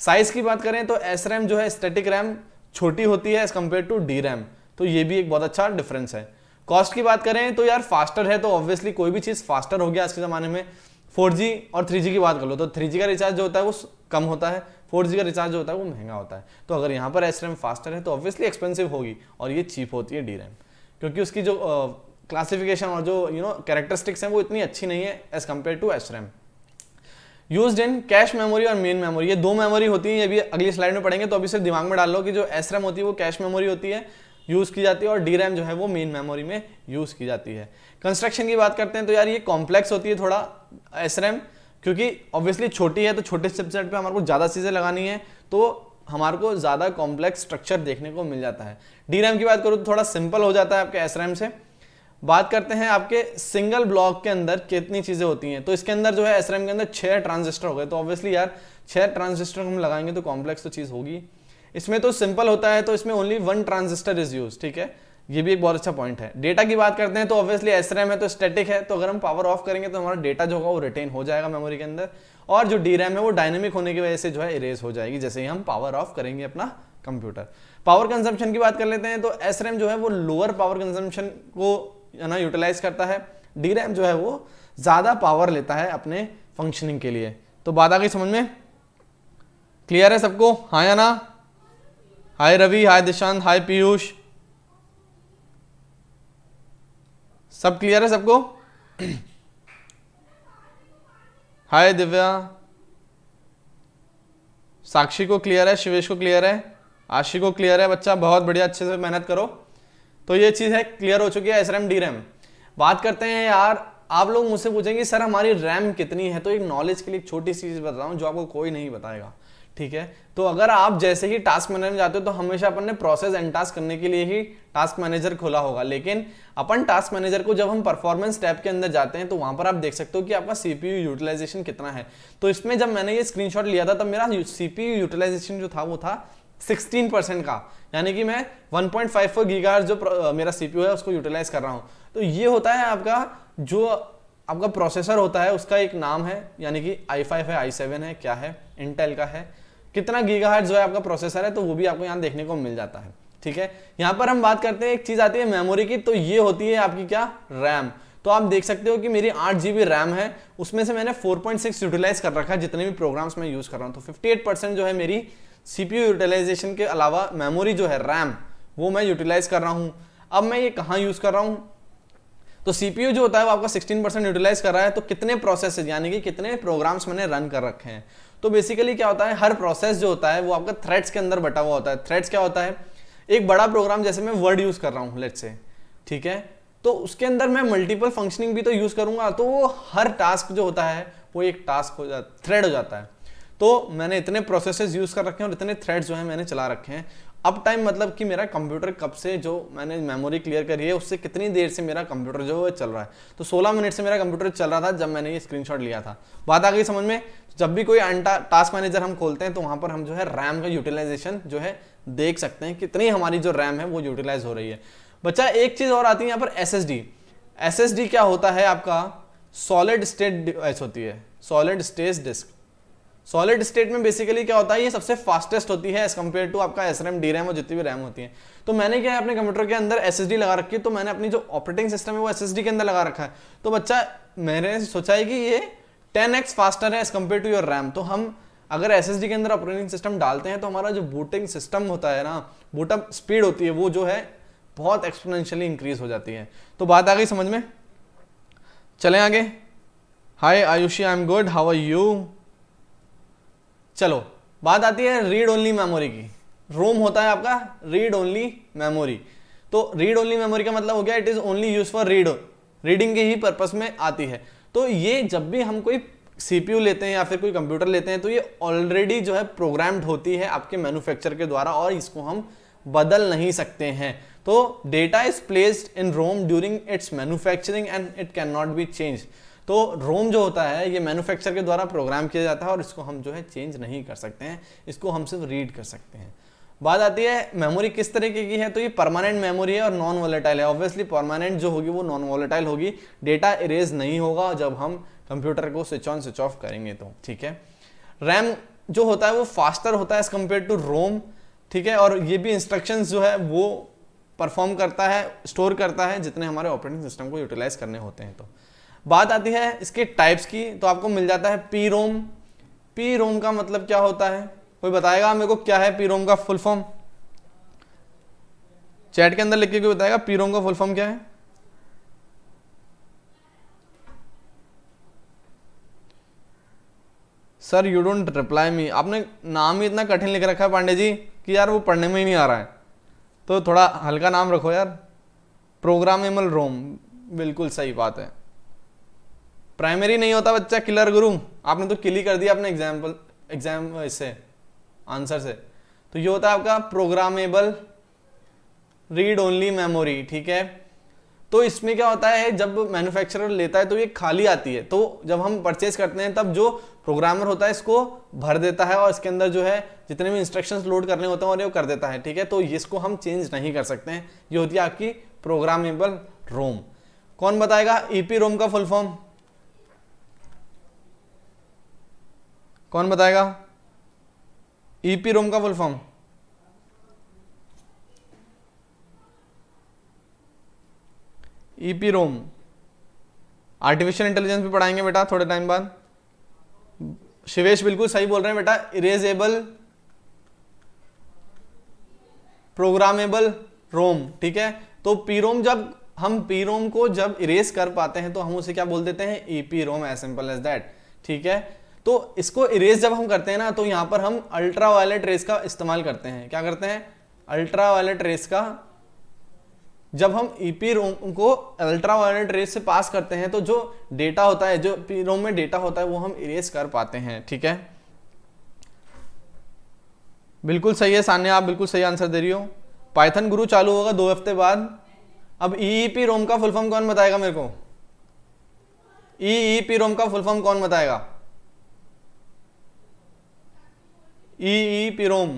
साइज़ की बात करें तो एस रैम जो है स्टेटिक रैम छोटी होती है as compare to D RAM तो ये भी एक बहुत अच्छा डिफरेंस है कॉस्ट की बात करें तो यार फास्टर है तो ऑब्वियसली कोई भी चीज़ फास्टर हो गया आज के ज़माने में जी और जी की बात कर लो तो जी का रिचार्ज जो होता है वो कम होता है जी का रिचार्ज जो होता है वो महंगा होता है तो अगर यहाँ पर एस फास्टर है तो ऑब्वियसली एक्सपेंसिव होगी और ये चीप होती है डी क्योंकि उसकी जो क्लासिफिकेशन uh, और जो यू नो कैरेक्टरिस्टिक्स हैं वो इतनी अच्छी नहीं है as compare to S use in cache memory और मेन मेमोरी ये दो मेमोरी होती है ये भी अगली स्लाइड में पढ़ेंगे तो अभी सिर्फ दिमाग में डाल लो कि जो एस होती है वो कैश मेमोरी होती है यूज़ की जाती है और डी जो है वो मेन मेमोरी में यूज़ की जाती है कंस्ट्रक्शन की बात करते हैं तो यार ये कॉम्प्लेक्स होती है थोड़ा एस क्योंकि ऑब्वियसली छोटी है तो छोटे सबसेट पे हमारे को ज़्यादा चीज़ें लगानी है तो हमारे को ज़्यादा कॉम्प्लेक्स स्ट्रक्चर देखने को मिल जाता है डी की बात करूँ तो थोड़ा सिंपल हो जाता है आपके एस से बात करते हैं आपके सिंगल ब्लॉक के अंदर कितनी चीज़ें होती हैं तो इसके अंदर जो है एस के अंदर छः ट्रांजिस्टर हो गए तो ऑब्वियसली यार छः ट्रांजिस्टर हम लगाएंगे तो कॉम्प्लेक्स तो चीज़ होगी इसमें तो सिंपल होता है तो इसमें only one transistor is use ठीक है ये भी एक बहुत अच्छा पॉइंट है डेटा की बात करते हैं तो ऑब्वियसली एस रैम है तो स्टेटिक है तो अगर हम पावर ऑफ करेंगे तो हमारा डेटा जो होगा वो रिटेन हो जाएगा मेमोरी के अंदर और जो डी रैम है वो डायनेमिक होने की वजह से जो है इरेज हो जाएगी जैसे ही हम पावर ऑफ करेंगे अपना कंप्यूटर पावर कंजम्पशन की बात कर लेते हैं तो एस रैम जो है वो लोअर पावर कंजम्पशन को ना यूटिलाइज करता है डी रैम जो है वो ज़्यादा पावर लेता है अपने फंक्शनिंग के लिए तो बात आ गई समझ में क्लियर है सबको हाँ या ना हाय रवि हाय दिशांत हाय पीयूष सब क्लियर है सबको हाय दिव्या साक्षी को क्लियर है शिवेश को क्लियर है आशी को क्लियर है बच्चा बहुत बढ़िया अच्छे से मेहनत करो तो ये चीज़ है क्लियर हो चुकी है एस रैम डी रैम बात करते हैं यार आप लोग मुझसे पूछेंगे सर हमारी रैम कितनी है तो एक नॉलेज के लिए छोटी सी चीज़ बता रहा हूँ जो आपको कोई नहीं बताएगा ठीक है तो अगर आप जैसे ही टास्क मैनेजर में जाते हो तो हमेशा अपन ने प्रोसेस एंड टास्क करने के लिए ही टास्क मैनेजर खोला होगा लेकिन अपन टास्क मैनेजर को जब हम परफॉर्मेंस टैब के अंदर जाते हैं तो वहां पर आप देख सकते हो कि आपका सीपीयू यूटिलाइजेशन कितना है तो इसमें जब मैंने ये स्क्रीनशॉट लिया था तब मेरा सीपीयू यूटिलाइजेशन जो था वो था 16 का यानी कि मैं 1.54 पॉइंट जो मेरा सीपीयू है उसको यूटिलाइज कर रहा हूँ तो ये होता है आपका जो आपका प्रोसेसर होता है उसका एक नाम है यानी कि i5 है i7 है क्या है इंटेल का है कितना गीगा जो है आपका प्रोसेसर है तो वो भी आपको यहाँ देखने को मिल जाता है ठीक है यहाँ पर हम बात करते हैं एक चीज आती है मेमोरी की तो ये होती है आपकी क्या रैम तो आप देख सकते हो कि मेरी आठ जीबी रैम है उसमें से मैंने 4.6 यूटिलाइज कर रखा है जितने भी प्रोग्राम्स मैं यूज कर रहा हूँ तो 58 परसेंट जो है मेरी सीपीयू यूटिलाइजेशन के अलावा मेमोरी जो है रैम वो मैं यूटिलाइज कर रहा हूँ अब मैं ये कहाँ यूज कर रहा हूँ तो सीपीयू जो होता है वो आपका सिक्सटीन यूटिलाइज कर रहा है तो कितने प्रोसेस यानी कि कितने प्रोग्राम्स मैंने रन कर रखे हैं तो बेसिकली क्या होता है हर प्रोसेस जो होता है वो आपका थ्रेड्स के अंदर बटा हुआ होता है थ्रेड्स क्या होता है एक बड़ा प्रोग्राम जैसे मैं वर्ड यूज़ कर रहा हूँ लेट से ठीक है तो उसके अंदर मैं मल्टीपल फंक्शनिंग भी तो यूज़ करूंगा तो वो हर टास्क जो होता है वो एक टास्क हो जाता थ्रेड हो जाता है तो मैंने इतने प्रोसेसेस यूज़ कर रखे हैं और इतने थ्रेड जो है मैंने चला रखे हैं अब टाइम मतलब कि मेरा कंप्यूटर कब से जो मैंने मेमोरी क्लियर करी है उससे कितनी देर से मेरा कंप्यूटर जो है चल रहा है तो 16 मिनट से मेरा कंप्यूटर चल रहा था जब मैंने ये स्क्रीनशॉट लिया था बात आ गई समझ में जब भी कोई टास्क मैनेजर हम खोलते हैं तो वहां पर हम जो है रैम का यूटिलाइजेशन जो है देख सकते हैं कितनी हमारी जो रैम है वो यूटिलाइज हो रही है बच्चा एक चीज़ और आती है यहाँ पर एस एस क्या होता है आपका सॉलिड स्टेट डिवाइस होती है solid stage disk solid state में बेसिकली क्या होता है ये सबसे फास्टेस्ट होती है एज कम्पेयर टू आपका एस रैम डी रैम और जितनी भी रैम होती है तो मैंने क्या है अपने कंप्यूटर के अंदर एस लगा रखी है तो मैंने अपनी जो ऑपरेटिंग सिस्टम है वो एस के अंदर लगा रखा है तो बच्चा मैंने सोचा है कि ये टेन एक्स फास्टर है as compare to your RAM तो हम अगर एस के अंदर ऑपरेटिंग सिस्टम डालते हैं तो हमारा जो बूटिंग सिस्टम होता है ना बूटअप स्पीड होती है वो जो है बहुत एक्सपोनेंशियली इंक्रीज हो जाती है तो बात आ गई समझ में चलें आगे hi Ayushi I am good how are you चलो बात आती है रीड ओनली मेमोरी की रोम होता है आपका रीड ओनली मेमोरी तो रीड ओनली मेमोरी का मतलब हो गया it is only use for read reading के ही पर्पस में आती है तो ये जब भी हम कोई सीपीयू लेते हैं या फिर कोई कंप्यूटर लेते हैं तो ये ऑलरेडी जो है प्रोग्राम्ड होती है आपके मैन्युफैक्चर के द्वारा और इसको हम बदल नहीं सकते हैं तो data is placed in ROM during its manufacturing and it can not be change तो रोम जो होता है ये मैन्युफैक्चर के द्वारा प्रोग्राम किया जाता है और इसको हम जो है चेंज नहीं कर सकते हैं इसको हम सिर्फ रीड कर सकते हैं बात आती है मेमोरी किस तरीके की है तो ये परमानेंट मेमोरी है और नॉन वॉलेटाइल है ऑब्वियसली परमानेंट जो होगी वो नॉन वॉलेटाइल होगी डेटा इरेज नहीं होगा जब हम कंप्यूटर को स्विच ऑन स्विच ऑफ करेंगे तो ठीक है रैम जो होता है वो फास्टर होता है एज कम्पेयर टू रोम ठीक है और ये भी इंस्ट्रक्शन जो है वो परफॉर्म करता है स्टोर करता है जितने हमारे ऑपरेटिंग सिस्टम को यूटिलाइज करने होते हैं तो बात आती है इसके टाइप्स की तो आपको मिल जाता है पी रोम पी रोम का मतलब क्या होता है कोई बताएगा मेरे को क्या है पीरोम का फुल फॉर्म चैट के अंदर लिख के कोई बताएगा पीरोम का फुल फॉर्म क्या है sir you don't reply me आपने नाम ही इतना कठिन लिख रखा है पांडे जी कि यार वो पढ़ने में ही नहीं आ रहा है तो थोड़ा हल्का नाम रखो यार प्रोग्रामेबल रोम बिल्कुल सही बात है प्राइमरी नहीं होता बच्चा किलर गुरु आपने तो किली कर दिया अपने एग्जाम्पल एग्जाम इससे आंसर से तो ये होता है आपका प्रोग्रामेबल रीड ओनली मेमोरी ठीक है तो इसमें क्या होता है जब मैन्युफैक्चरर लेता है तो ये खाली आती है तो जब हम परचेज करते हैं तब जो प्रोग्रामर होता है इसको भर देता है और इसके अंदर जो है जितने भी इंस्ट्रक्शंस लोड करने होते हैं और ये कर देता है ठीक है तो इसको हम चेंज नहीं कर सकते हैं ये होती है आपकी प्रोग्रामेबल रोम कौन बताएगा ईपी e रोम का फुल फॉर्म कौन बताएगा ईपी e रोम का full form EP ROM artificial intelligence भी पढ़ाएंगे बेटा थोड़े टाइम बाद शिवेश बिल्कुल सही बोल रहे हैं बेटा इरेजेबल प्रोग्रामेबल रोम ठीक है तो पीरोम जब हम पीरोम को जब इरेज कर पाते हैं तो हम उसे क्या बोल देते हैं EP ROM as simple as that ठीक है तो इसको इरेज जब हम करते हैं ना तो यहां पर हम अल्ट्रा वायलेट रेस का इस्तेमाल करते हैं क्या करते हैं अल्ट्रा वायलेट रेस का जब हम ईपी e रोम को अल्ट्रा वायलेट रेस से पास करते हैं तो जो डेटा होता है जो पी रोम में डेटा होता है वो हम इरेज कर पाते हैं ठीक है बिल्कुल सही है सान्या आप बिल्कुल सही आंसर दे रही हो पाइथन गुरु चालू होगा दो हफ्ते बाद अब ईपी e रोम का फुल फॉर्म कौन बताएगा मेरे को ईपी e रोम का फुल फॉर्म कौन बताएगा E E ROM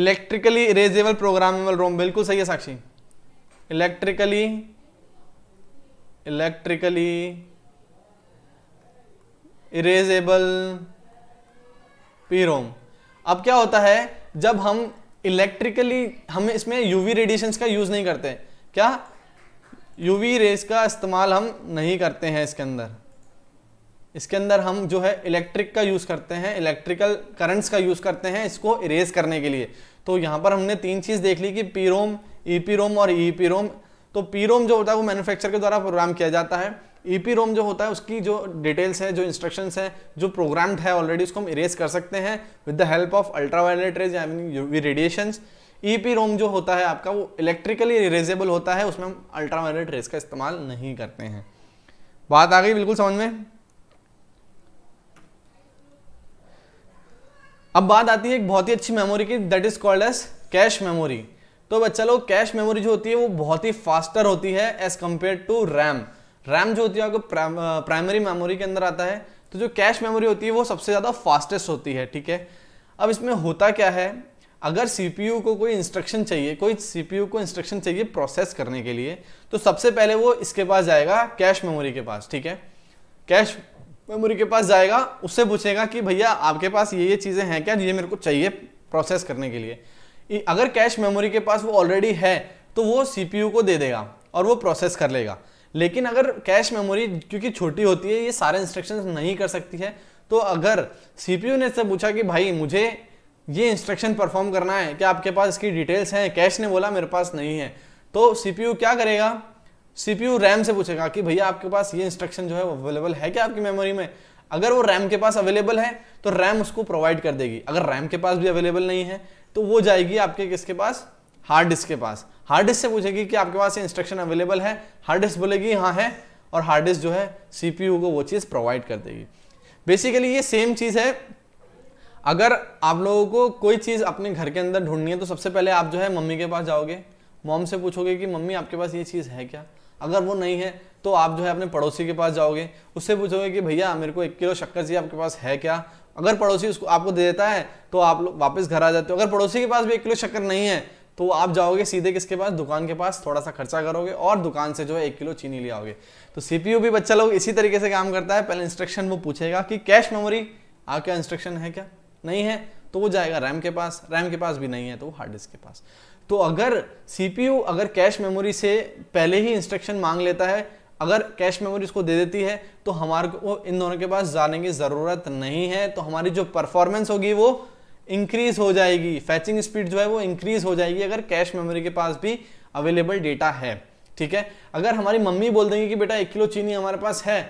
electrically erasable programmable ROM बिल्कुल सही है Sakshi electrically electrically erasable P ROM अब क्या होता है जब हम इलेक्ट्रिकली हम इसमें यूवी रेडिएशंस का यूज़ नहीं करते क्या यूवी रेस का इस्तेमाल हम नहीं करते हैं इसके अंदर इसके अंदर हम जो है इलेक्ट्रिक का यूज़ करते हैं इलेक्ट्रिकल करंट्स का यूज़ करते हैं इसको इरेज करने के लिए तो यहाँ पर हमने तीन चीज़ देख ली कि पीरोम रोम e और रोम e तो पीरोम जो होता है वो मैन्युफैक्चर के द्वारा प्रोग्राम किया जाता है ई e रोम जो होता है उसकी जो डिटेल्स है जो इंस्ट्रक्शंस हैं जो प्रोग्राम्ड है ऑलरेडी उसको हम इरेज कर सकते हैं with the help of ultraviolet rays यानी रेडिएशन ई रोम जो होता है आपका वो इलेक्ट्रिकली इरेजेबल होता है उसमें हम अल्ट्रावायलेट रेज का इस्तेमाल नहीं करते हैं बात आ गई बिल्कुल समझ में अब बात आती है एक बहुत ही अच्छी मेमोरी की that is called as cache memory तो बच्चा लोग कैश मेमोरी जो होती है वो बहुत ही फास्टर होती है as compare to RAM RAM जो होती है आपको प्राइमरी मेमोरी के अंदर आता है तो जो कैश मेमोरी होती है वो सबसे ज़्यादा फास्टेस्ट होती है ठीक है अब इसमें होता क्या है अगर सी को कोई इंस्ट्रक्शन चाहिए कोई सी को इंस्ट्रक्शन चाहिए प्रोसेस करने के लिए तो सबसे पहले वो इसके पास जाएगा कैश मेमोरी के पास ठीक है कैश मेमोरी के पास जाएगा उससे पूछेगा कि भैया आपके पास ये ये चीज़ें हैं क्या ये मेरे को चाहिए प्रोसेस करने के लिए अगर कैश मेमोरी के पास वो ऑलरेडी है तो वो सी को दे देगा और वो प्रोसेस कर लेगा लेकिन अगर कैश मेमोरी क्योंकि छोटी होती है ये सारे इंस्ट्रक्शंस नहीं कर सकती है तो अगर सी ने इससे पूछा कि भाई मुझे ये इंस्ट्रक्शन परफॉर्म करना है क्या आपके पास इसकी डिटेल्स हैं कैश ने बोला मेरे पास नहीं है तो सी क्या करेगा सीपीयू रैम से पूछेगा कि भैया आपके पास ये इंस्ट्रक्शन जो है वो अवेलेबल है क्या आपकी मेमोरी में अगर वो रैम के पास अवेलेबल है तो रैम उसको प्रोवाइड कर देगी अगर रैम के पास भी अवेलेबल नहीं है तो वो जाएगी आपके किसके पास हार्ड डिस्क के पास हार्ड डिस्क से पूछेगी कि आपके पास ये इंस्ट्रक्शन अवेलेबल है हार्ड डिस्क बोलेगी हाँ है और हार्ड डिस्क जो है सीपीयू को वो चीज़ प्रोवाइड कर देगी बेसिकली ये सेम चीज़ है अगर आप लोगों को कोई चीज़ अपने घर के अंदर ढूंढनी है तो सबसे पहले आप जो है मम्मी के पास जाओगे मॉम से पूछोगे कि मम्मी आपके पास ये चीज़ है क्या अगर वो नहीं है तो आप जो है अपने पड़ोसी के पास जाओगे उससे पूछोगे कि भैया मेरे को एक किलो शक्कर चाहिए आपके पास है क्या अगर पड़ोसी उसको आपको दे देता है तो आप लोग वापस घर आ जाते हो अगर पड़ोसी के पास भी एक किलो शक्कर नहीं है तो आप जाओगे सीधे किसके पास दुकान के पास थोड़ा सा खर्चा करोगे और दुकान से जो है एक किलो चीनी ले आओगे तो सीपीयू भी बच्चा लोग इसी तरीके से काम करता है पहले इंस्ट्रक्शन वो पूछेगा कि कैश मेमोरी आपका इंस्ट्रक्शन है क्या नहीं है तो वो जाएगा रैम के पास रैम के पास भी नहीं है तो वो हार्ड डिस्क के पास तो अगर सीपीयू अगर कैश मेमोरी से पहले ही इंस्ट्रक्शन मांग लेता है अगर कैश मेमोरी इसको दे देती है तो हमारे को इन दोनों के पास जाने की ज़रूरत नहीं है तो हमारी जो परफॉर्मेंस होगी वो इंक्रीज हो जाएगी फैचिंग स्पीड जो है वो इंक्रीज हो जाएगी अगर कैश मेमोरी के पास भी अवेलेबल डेटा है ठीक है अगर हमारी मम्मी बोल देंगे कि बेटा एक किलो चीनी हमारे पास है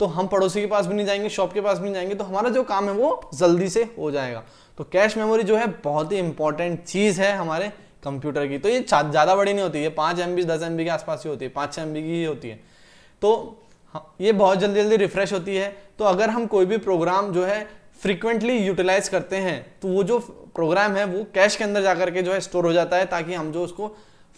तो हम पड़ोसी के पास भी नहीं जाएंगे शॉप के पास भी नहीं जाएंगे तो हमारा जो काम है वो जल्दी से हो जाएगा तो कैश मेमोरी जो है बहुत ही इंपॉर्टेंट चीज़ है हमारे कंप्यूटर की तो ये ज़्यादा बड़ी नहीं होती है पाँच एम बी दस एम बी के आसपास ही होती है पाँच छः एम बी की ही होती है तो हाँ, ये बहुत जल्दी जल्दी रिफ्रेश होती है तो अगर हम कोई भी प्रोग्राम जो है फ्रीक्वेंटली यूटिलाइज करते हैं तो वो जो प्रोग्राम है वो कैश के अंदर जाकर के जो है स्टोर हो जाता है ताकि हम जो उसको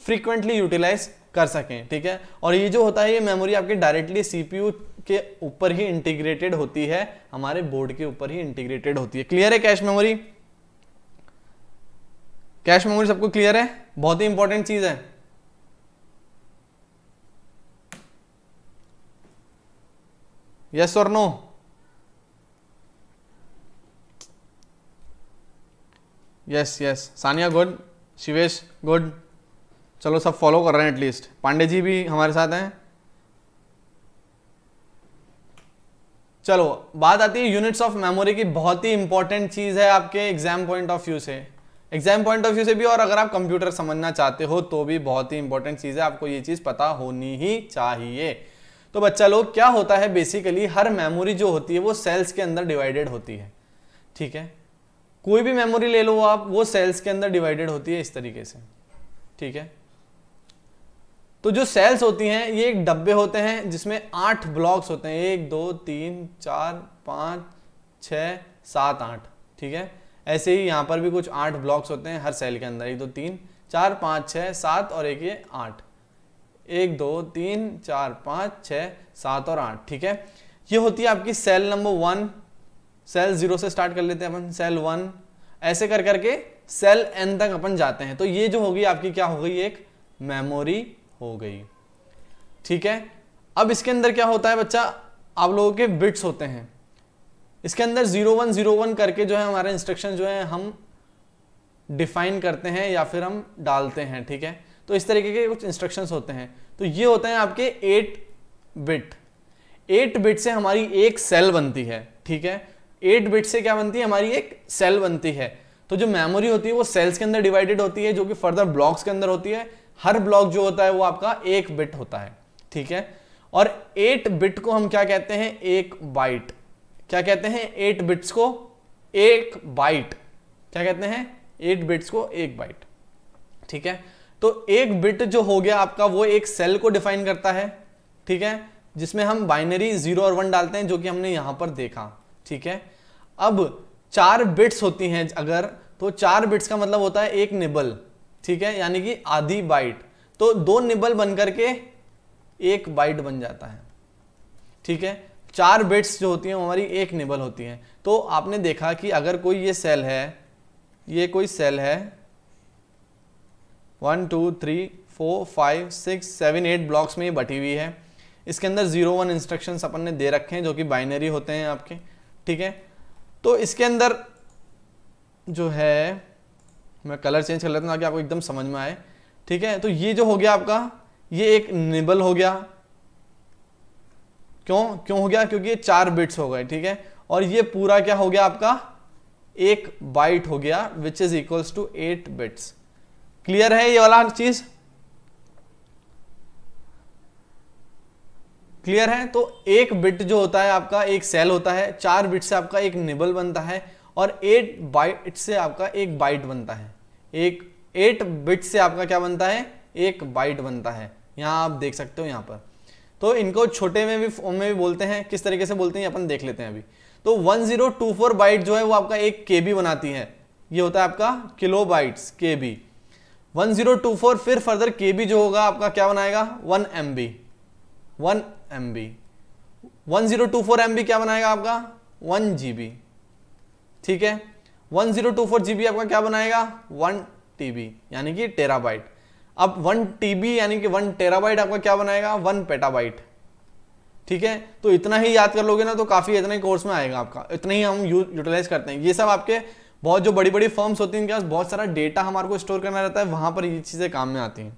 फ्रीक्वेंटली यूटिलाइज कर सकें ठीक है और ये जो होता है ये मेमोरी आपकी डायरेक्टली सीपीयू के ऊपर ही इंटीग्रेटेड होती है हमारे बोर्ड के ऊपर ही इंटीग्रेटेड होती है क्लियर है कैश मेमोरी कैश मेमोरी सबको क्लियर है बहुत ही इंपॉर्टेंट चीज है यस और no yes yes Sania good Shivesh good चलो सब फॉलो कर रहे हैं एटलीस्ट पांडे जी भी हमारे साथ हैं चलो बात आती है यूनिट्स ऑफ मेमोरी की बहुत ही इंपॉर्टेंट चीज़ है आपके एग्जाम पॉइंट ऑफ व्यू से एग्जाम पॉइंट ऑफ व्यू से भी और अगर आप कंप्यूटर समझना चाहते हो तो भी बहुत ही इंपॉर्टेंट चीज़ है आपको ये चीज़ पता होनी ही चाहिए तो बच्चा लोग क्या होता है बेसिकली हर मेमोरी जो होती है वो सेल्स के अंदर डिवाइडेड होती है ठीक है कोई भी मेमोरी ले लो आप वो सेल्स के अंदर डिवाइडेड होती है इस तरीके से ठीक है तो जो सेल्स होती हैं ये एक डब्बे होते हैं जिसमें आठ ब्लॉक्स होते हैं एक दो तीन चार पाँच छ सात आठ ठीक है ऐसे ही यहाँ पर भी कुछ आठ ब्लॉक्स होते हैं हर सेल के अंदर एक दो तीन चार पाँच छः सात और एक ये आठ एक दो तीन चार पाँच छः सात और आठ ठीक है ये होती है आपकी cell number one cell zero से स्टार्ट कर लेते हैं अपन सेल वन ऐसे कर करके सेल एन तक अपन जाते हैं तो ये जो होगी आपकी क्या हो गई एक मेमोरी हो गई ठीक है अब इसके अंदर क्या होता है बच्चा आप लोगों के बिट्स होते हैं इसके अंदर जीरो वन जीरो वन करके जो है हमारे इंस्ट्रक्शन जो है हम डिफाइन करते हैं या फिर हम डालते हैं ठीक है तो इस तरीके के कुछ इंस्ट्रक्शंस होते हैं तो ये होते हैं आपके एट बिट एट बिट से हमारी एक सेल बनती है ठीक है एट बिट से क्या बनती है हमारी एक सेल बनती है तो जो मेमोरी होती है वो सेल्स के अंदर डिवाइडेड होती है जो कि फर्दर ब्लॉक्स के अंदर होती है हर ब्लॉक जो होता है वो आपका एक बिट होता है ठीक है और एट बिट को हम क्या कहते हैं एक बाइट क्या कहते हैं एट बिट्स को एक बाइट क्या कहते हैं एट बिट्स को एक बाइट ठीक है तो एक बिट जो हो गया आपका वो एक सेल को डिफाइन करता है ठीक है जिसमें हम बाइनरी जीरो और वन डालते हैं जो कि हमने यहां पर देखा ठीक है अब चार बिट्स होती हैं अगर तो चार बिट्स का मतलब होता है एक निबल ठीक है यानी कि आधी बाइट तो दो निबल बनकर के एक बाइट बन जाता है ठीक है चार बिट्स जो होती हैं हमारी एक निबल होती हैं तो आपने देखा कि अगर कोई ये सेल है ये कोई सेल है one two three four five six seven eight blocks में ये बटी हुई है इसके अंदर जीरो वन इंस्ट्रक्शंस अपन ने दे रखे हैं जो कि बाइनरी होते हैं आपके ठीक है तो इसके अंदर जो है मैं कलर चेंज कर लेता हूँ ताकि आपको एकदम समझ में आए ठीक है तो ये जो हो गया आपका ये एक निबल हो गया क्यों क्यों हो गया क्योंकि ये चार बिट्स हो गए ठीक है और ये पूरा क्या हो गया आपका एक बाइट हो गया which is equals to eight bits clear है ये वाला चीज क्लियर है तो एक बिट जो होता है आपका एक सेल होता है चार बिट से आपका एक निबल बनता है और एट बाइट से आपका एक बाइट बनता है एक एट बिट से आपका क्या बनता है एक बाइट बनता है यहां आप देख सकते हो यहां पर तो इनको छोटे में भी फॉर्म में भी बोलते हैं किस तरीके से बोलते हैं अपन देख लेते हैं अभी तो 1024 बाइट जो है वो आपका एक के बनाती है ये होता है आपका kilobytes K B one zero two four फिर फर्दर के बी जो होगा आपका क्या बनाएगा one M B one M B one zero two four M B क्या बनाएगा आपका वन जी बी ठीक है one zero two four G B आपका क्या बनाएगा वन टी बी यानी कि टेरा बाइट अब वन टीबी यानी कि वन टेराबाइट आपका क्या बनाएगा वन पेटाबाइट ठीक है तो इतना ही याद कर लोगे ना तो काफ़ी इतना ही कोर्स में आएगा आपका इतना ही हम यूटिलाइज करते हैं ये सब आपके बहुत जो बड़ी बड़ी फर्म्स होती हैं इनके पास बहुत सारा डेटा हमारे को स्टोर करना रहता है वहां पर ये चीज़ें काम में आती हैं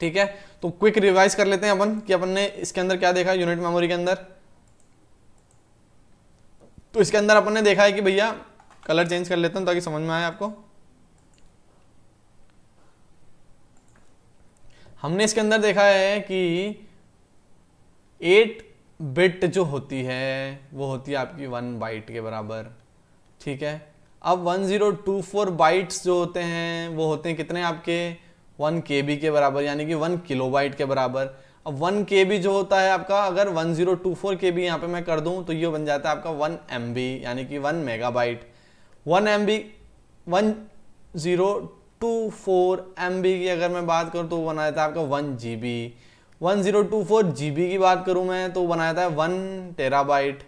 ठीक है तो क्विक रिवाइज कर लेते हैं अपन कि अपन ने इसके अंदर क्या देखा यूनिट मेमोरी के अंदर तो इसके अंदर अपन ने देखा है कि भैया कलर चेंज कर लेते हैं ताकि समझ में आए आपको हमने इसके अंदर देखा है कि एट बिट जो होती है वो होती है आपकी वन बाइट के बराबर ठीक है अब one zero two four bytes जो होते हैं वो होते हैं कितने आपके वन के बी के बराबर यानी कि वन किलो बाइट के बराबर अब वन के बी जो होता है आपका अगर one zero two four K B यहाँ पे मैं कर दूँ तो ये बन जाता है आपका वन एम बी यानी कि one megabyte one M B one zero two four M B की अगर मैं बात करूँ तो वो बनाया था आपका one G B one zero two four G B की बात करूँ मैं तो बनाया था one terabyte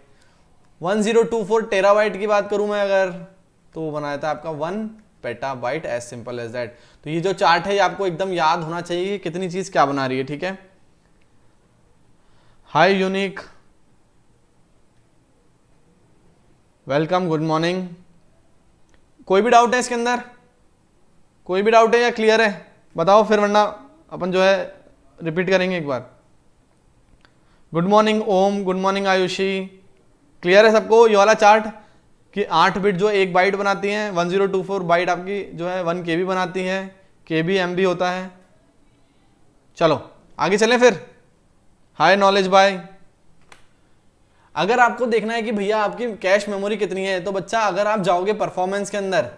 one zero two four terabyte की बात करूँ मैं अगर तो वो था आपका one petabyte as simple as that तो ये जो चार्ट है ये आपको एकदम याद होना चाहिए कि कितनी चीज़ क्या बना रही है ठीक है hi Unique welcome good morning कोई भी डाउट है इसके अंदर कोई भी डाउट है या क्लियर है बताओ फिर वरना अपन जो है रिपीट करेंगे एक बार good morning Om good morning Ayushi clear है सबको ये वाला चार्ट कि आठ बिट जो एक बाइट बनाती हैं one zero two four byte आपकी जो है वन के बी बनाती हैं के बी एम बी होता है चलो आगे चलें फिर हाय नॉलेज बाय अगर आपको देखना है कि भैया आपकी कैश मेमोरी कितनी है तो बच्चा अगर आप जाओगे परफॉर्मेंस के अंदर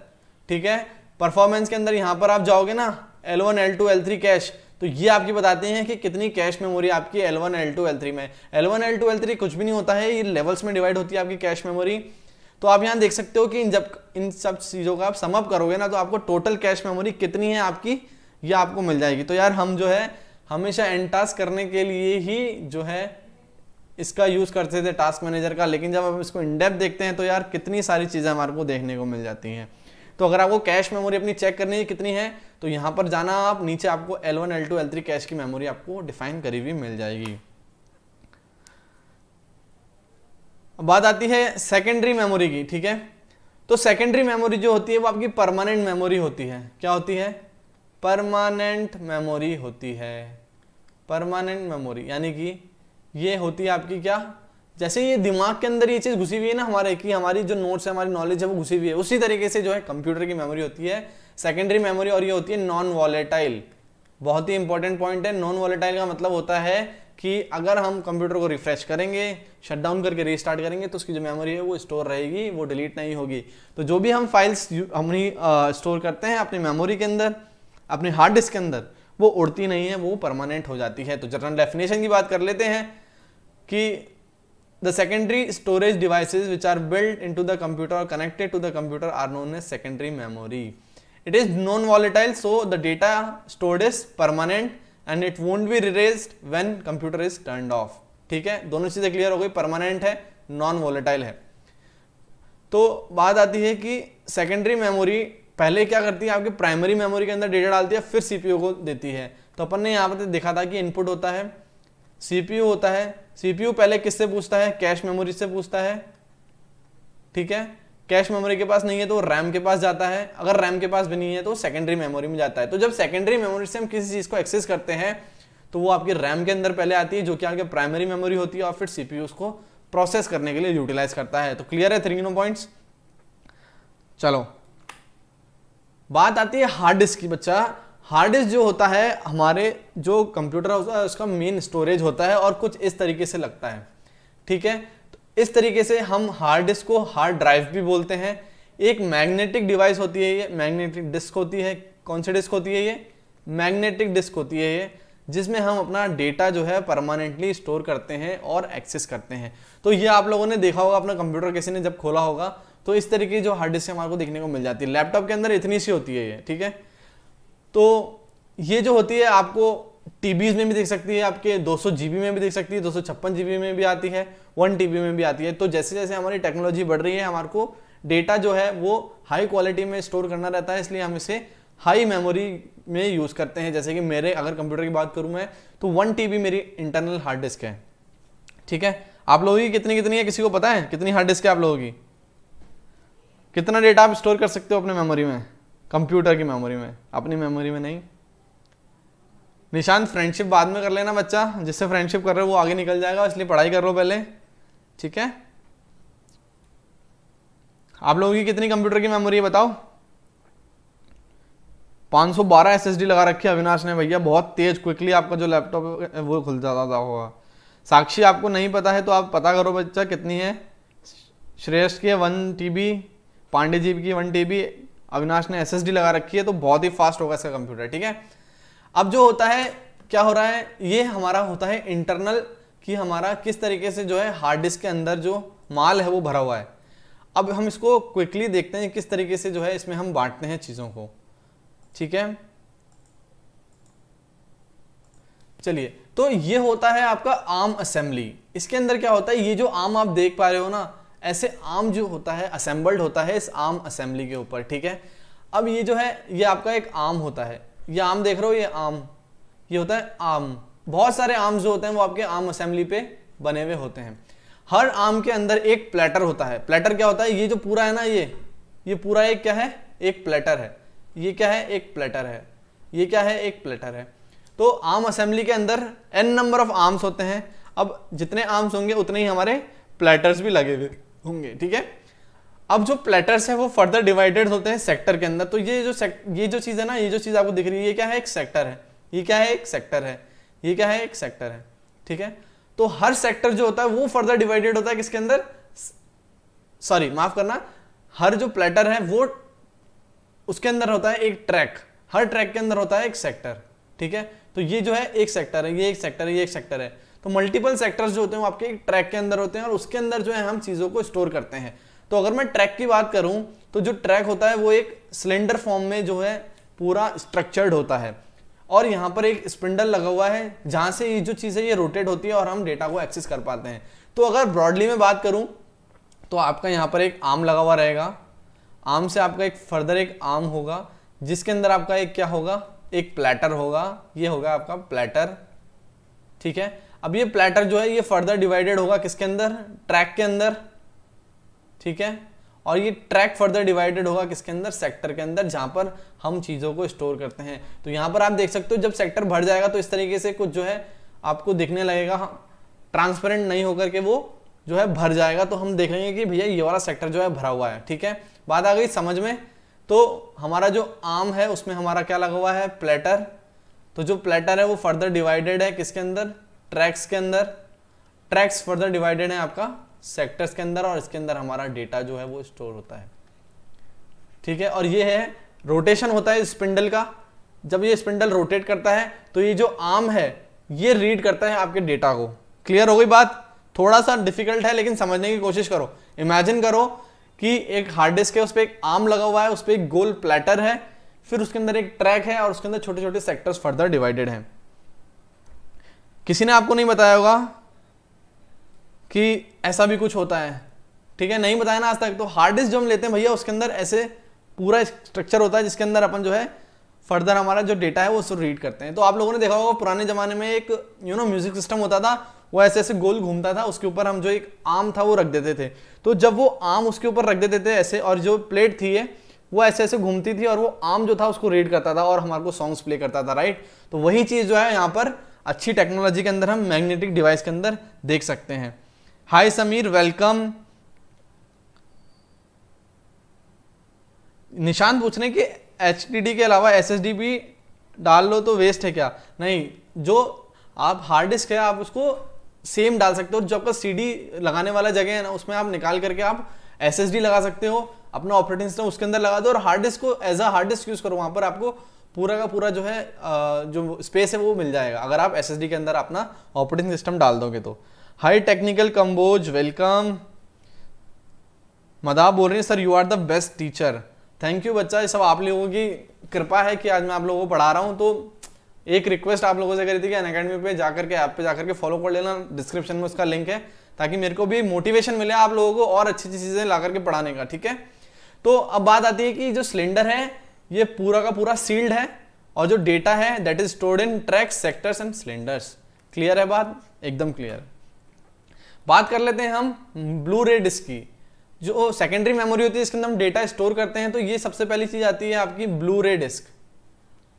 ठीक है परफॉर्मेंस के अंदर यहाँ पर आप जाओगे ना L1, L2, L two three cash तो ये आपकी बताते हैं कि कितनी कैश मेमोरी आपकी L1, L2, L3 में L1, L2, L3 कुछ भी नहीं होता है ये लेवल्स में डिवाइड होती है आपकी कैश मेमोरी तो आप यहाँ देख सकते हो कि इन जब इन सब चीज़ों का आप समअप करोगे ना तो आपको टोटल कैश मेमोरी कितनी है आपकी ये आपको मिल जाएगी तो यार हम जो है हमेशा एन टास्क करने के लिए ही जो है इसका यूज़ करते थे टास्क मैनेजर का लेकिन जब आप इसको इनडेप देखते हैं तो यार कितनी सारी चीज़ें हमारे को देखने को मिल जाती हैं तो अगर आपको कैश मेमोरी अपनी चेक करनी है कितनी है तो यहाँ पर जाना आप नीचे आपको L1, L2, L3 कैश की मेमोरी आपको डिफाइन करी हुई मिल जाएगी बात आती है सेकेंडरी मेमोरी की ठीक है तो सेकेंडरी मेमोरी जो होती है वो आपकी परमानेंट मेमोरी होती है क्या होती है परमानेंट मेमोरी होती है परमानेंट मेमोरी यानी कि ये होती है आपकी क्या जैसे ये दिमाग के अंदर ये चीज़ घुसी हुई है ना हमारे कि हमारी जो नोट्स है हमारी नॉलेज है वो घुसी हुई है उसी तरीके से जो है कंप्यूटर की मेमोरी होती है सेकेंडरी मेमोरी और ये होती है नॉन वॉलेटाइल बहुत ही इंपॉर्टेंट पॉइंट है नॉन वॉलेटाइल का मतलब होता है कि अगर हम कंप्यूटर को रिफ्रेश करेंगे शट डाउन करके रिस्टार्ट करेंगे तो उसकी जो मेमोरी है वो स्टोर रहेगी वो डिलीट नहीं होगी तो जो भी हम फाइल्स अपनी स्टोर करते हैं अपनी मेमोरी के अंदर अपनी हार्ड डिस्क के अंदर वो उड़ती नहीं है वो परमानेंट हो जाती है तो जनरल डेफिनेशन की बात कर लेते हैं कि the secondary storage devices which are built into the computer or connected to the computer are known as secondary memory it is non volatile so the data stored is permanent and it won't be erased when computer is turned off theek hai dono cheeze clear ho gayi permanent hai non volatile hai to baat aati hai ki secondary memory पहले क्या करती है आपके primary memory के अंदर data डालती है फिर सीपीयू को देती है तो अपन ने यहाँ पर देखा था कि इनपुट होता है सीपीयू होता है सीपीयू पहले किससे पूछता है कैश मेमोरी से पूछता है ठीक है कैश मेमोरी के पास नहीं है तो रैम के पास जाता है अगर रैम के पास भी नहीं है तो सेकेंडरी मेमोरी में जाता है तो जब सेकेंडरी मेमोरी से हम किसी चीज़ को एक्सेस करते हैं तो वो आपकी रैम के अंदर पहले आती है जो कि आपके प्राइमरी मेमोरी होती है और फिर सीपीयू उसको प्रोसेस करने के लिए यूटिलाइज करता है तो क्लियर है थ्री नो पॉइंट्स चलो बात आती है हार्ड डिस्क की बच्चा हार्ड डिस्क जो होता है हमारे जो कंप्यूटर होता है उसका मेन स्टोरेज होता है और कुछ इस तरीके से लगता है ठीक है तो इस तरीके से हम हार्ड डिस्क को हार्ड ड्राइव भी बोलते हैं एक मैग्नेटिक डिवाइस होती है ये मैग्नेटिक डिस्क होती है कौन सी डिस्क होती है ये मैग्नेटिक डिस्क होती है ये जिसमें हम अपना डेटा जो है परमानेंटली स्टोर करते हैं और एक्सेस करते हैं तो ये आप लोगों ने देखा होगा अपना कंप्यूटर किसी ने जब खोला होगा तो इस तरीके की जो हार्ड डिस्क हमारे को देखने को मिल जाती है लैपटॉप के अंदर इतनी सी होती है ये ठीक है तो ये जो होती है आपको टीबीज में भी देख सकती है आपके दो सौ में भी देख सकती है दो सौ में भी आती है वन टी में भी आती है तो जैसे जैसे हमारी टेक्नोलॉजी बढ़ रही है हमारे को डेटा जो है वो हाई क्वालिटी में स्टोर करना रहता है इसलिए हम इसे हाई मेमोरी में यूज़ करते हैं जैसे कि मेरे अगर कंप्यूटर की बात करूँ मैं तो वन टी मेरी इंटरनल हार्ड डिस्क है ठीक है आप लोगों की कितनी कितनी है किसी को पता है कितनी हार्ड डिस्क है आप लोगों की कितना डेटा आप स्टोर कर सकते हो अपने मेमोरी में कंप्यूटर की मेमोरी में अपनी मेमोरी में नहीं निशांत फ्रेंडशिप बाद में कर लेना बच्चा जिससे फ्रेंडशिप कर रहे हो वो आगे निकल जाएगा इसलिए पढ़ाई कर लो पहले ठीक है आप लोगों की कितनी कंप्यूटर की मेमोरी है बताओ 512 डी लगा रखी है अविनाश ने भैया बहुत तेज क्विकली आपका जो लैपटॉप वो खुल जाता होगा साक्षी आपको नहीं पता है तो आप पता करो बच्चा कितनी है श्रेष्ठ की है one T B Pandey ji one T T B Avinash ने एस लगा रखी है तो बहुत ही फास्ट होगा इसका कंप्यूटर ठीक है अब जो होता है क्या हो रहा है ये हमारा होता है इंटरनल कि हमारा किस तरीके से जो है हार्ड डिस्क के अंदर जो माल है वो भरा हुआ है अब हम इसको क्विकली देखते हैं किस तरीके से जो है इसमें हम बांटते हैं चीज़ों को ठीक है चलिए तो ये होता है आपका आम असेंबली इसके अंदर क्या होता है ये जो आम आप देख पा रहे हो ना ऐसे आम जो होता है असेंबल्ड होता है इस आम असेंबली के ऊपर ठीक है अब ये जो है ये आपका एक आम होता है ये आम देख रहे हो ये आम ये होता है आम बहुत सारे आम जो होते हैं वो आपके आम असेंबली पे बने हुए होते हैं हर आम के अंदर एक प्लेटर होता है प्लेटर क्या होता है ये जो पूरा है ना ये ये पूरा एक क्या है एक प्लेटर है ये क्या है एक प्लेटर है ये क्या है एक प्लेटर है तो आम असेंबली के अंदर एन नंबर ऑफ आर्म्स होते हैं अब जितने आर्म्स होंगे उतने ही हमारे प्लेटर्स भी लगे हुए होंगे ठीक है अब जो प्लेटर्स है वो फर्दर डिवाइडेड होते हैं सेक्टर के अंदर तो ये जो ये जो चीज़ है ना ये जो चीज़ आपको दिख रही है ये क्या है एक सेक्टर है ये क्या है एक सेक्टर है ये क्या है एक सेक्टर है ठीक है तो हर सेक्टर जो होता है वो फर्दर डिवाइडेड होता है किसके अंदर सॉरी माफ करना हर जो प्लेटर है वो उसके अंदर होता है एक ट्रैक हर ट्रैक के अंदर होता है एक सेक्टर ठीक है तो ये जो है एक सेक्टर है ये एक सेक्टर है ये एक सेक्टर है तो मल्टीपल सेक्टर्स जो होते हैं वो आपके ट्रैक के अंदर होते हैं और उसके अंदर जो है हम चीज़ों को स्टोर करते हैं तो अगर मैं ट्रैक की बात करूं तो जो ट्रैक होता है वो एक सिलेंडर फॉर्म में जो है पूरा स्ट्रक्चर्ड होता है और यहाँ पर एक स्पिंडल लगा हुआ है जहां से ये जो चीज़ है ये रोटेट होती है और हम डेटा को एक्सेस कर पाते हैं तो अगर ब्रॉडली में बात करूं तो आपका यहाँ पर एक आर्म लगा हुआ रहेगा आर्म से आपका एक फर्दर एक आर्म होगा जिसके अंदर आपका एक क्या होगा एक प्लेटर होगा ये होगा आपका प्लेटर ठीक है अब ये प्लेटर जो है ये फर्दर डिवाइडेड होगा किसके अंदर ट्रैक के अंदर ठीक है और ये ट्रैक फर्दर डिवाइडेड होगा किसके अंदर सेक्टर के अंदर जहां पर हम चीज़ों को स्टोर करते हैं तो यहां पर आप देख सकते हो जब सेक्टर भर जाएगा तो इस तरीके से कुछ जो है आपको दिखने लगेगा ट्रांसपेरेंट हाँ, नहीं होकर के वो जो है भर जाएगा तो हम देखेंगे कि भैया ये वाला सेक्टर जो है भरा हुआ है ठीक है बात आ गई समझ में तो हमारा जो आम है उसमें हमारा क्या लगा हुआ है प्लेटर तो जो प्लेटर है वो फर्दर डिवाइडेड है किसके अंदर ट्रैक्स के अंदर ट्रैक्स फर्दर डिवाइडेड है आपका सेक्टर्स के अंदर और इसके अंदर हमारा डेटा जो है वो स्टोर होता है ठीक है और ये है रोटेशन होता है स्पिंडल का जब ये स्पिंडल रोटेट करता है तो ये जो आर्म है ये रीड करता है आपके डेटा को क्लियर हो गई बात थोड़ा सा डिफिकल्ट है लेकिन समझने की कोशिश करो इमेजिन करो कि एक हार्ड डिस्क है उस पर एक आर्म लगा हुआ है उस पर एक गोल प्लेटर है फिर उसके अंदर एक ट्रैक है और उसके अंदर छोटे छोटे सेक्टर्स फर्दर डिवाइडेड हैं किसी ने आपको नहीं बताया होगा कि ऐसा भी कुछ होता है ठीक है नहीं बताया ना आज तक तो हार्ड डिस्क जो हम लेते हैं भैया उसके अंदर ऐसे पूरा स्ट्रक्चर होता है जिसके अंदर अपन जो है फर्दर हमारा जो डेटा है वो उसको रीड करते हैं तो आप लोगों ने देखा होगा पुराने ज़माने में एक यू नो म्यूज़िक सिस्टम होता था वो ऐसे ऐसे गोल घूमता था उसके ऊपर हम जो एक आम था वो रख देते थे तो जब वो आम उसके ऊपर रख देते थे ऐसे और जो प्लेट थी ये वो ऐसे ऐसे घूमती थी और वो आम जो था उसको रीड करता था और हमारे को सॉन्ग्स प्ले करता था राइट तो वही चीज़ जो है यहाँ पर अच्छी टेक्नोलॉजी के अंदर हम मैग्नेटिक डिवाइस के अंदर देख सकते हैं हाय समीर वेलकम निशान पूछ रहे कि एच के अलावा एस भी डाल लो तो वेस्ट है क्या नहीं जो आप हार्ड डिस्क है आप उसको सेम डाल सकते हो जो आपका सी लगाने वाला जगह है ना उसमें आप निकाल करके आप एस लगा सकते हो अपना ऑपरेटिंग सिस्टम उसके अंदर लगा दो और हार्ड डिस्क को as a hard disk use करो वहां पर आपको पूरा का पूरा जो है जो स्पेस है वो मिल जाएगा अगर आप एस के अंदर अपना ऑपरेटिंग सिस्टम डाल दोगे तो हाई टेक्निकल कम्बोज वेलकम मदाब बोल रही है sir you are the best teacher thank you बच्चा ये सब आप लोगों की कृपा है कि आज मैं आप लोगों को पढ़ा रहा हूँ तो एक रिक्वेस्ट आप लोगों से करी थी कि अनकेडमी पे जाकर के ऐप पे जाकर के फॉलो कर लेना डिस्क्रिप्शन में उसका लिंक है ताकि मेरे को भी मोटिवेशन मिले आप लोगों को और अच्छी अच्छी चीज़ें ला करके पढ़ाने का ठीक है तो अब बात आती है कि जो सिलेंडर है ये पूरा का पूरा सील्ड है और जो डेटा है that is stored in tracks sectors and cylinders clear है बात एकदम क्लियर बात कर लेते हैं हम ब्लू रे डिस्क की जो सेकेंडरी मेमोरी होती है इसके अंदर हम डेटा स्टोर करते हैं तो ये सबसे पहली चीज़ आती है आपकी ब्लू रे डिस्क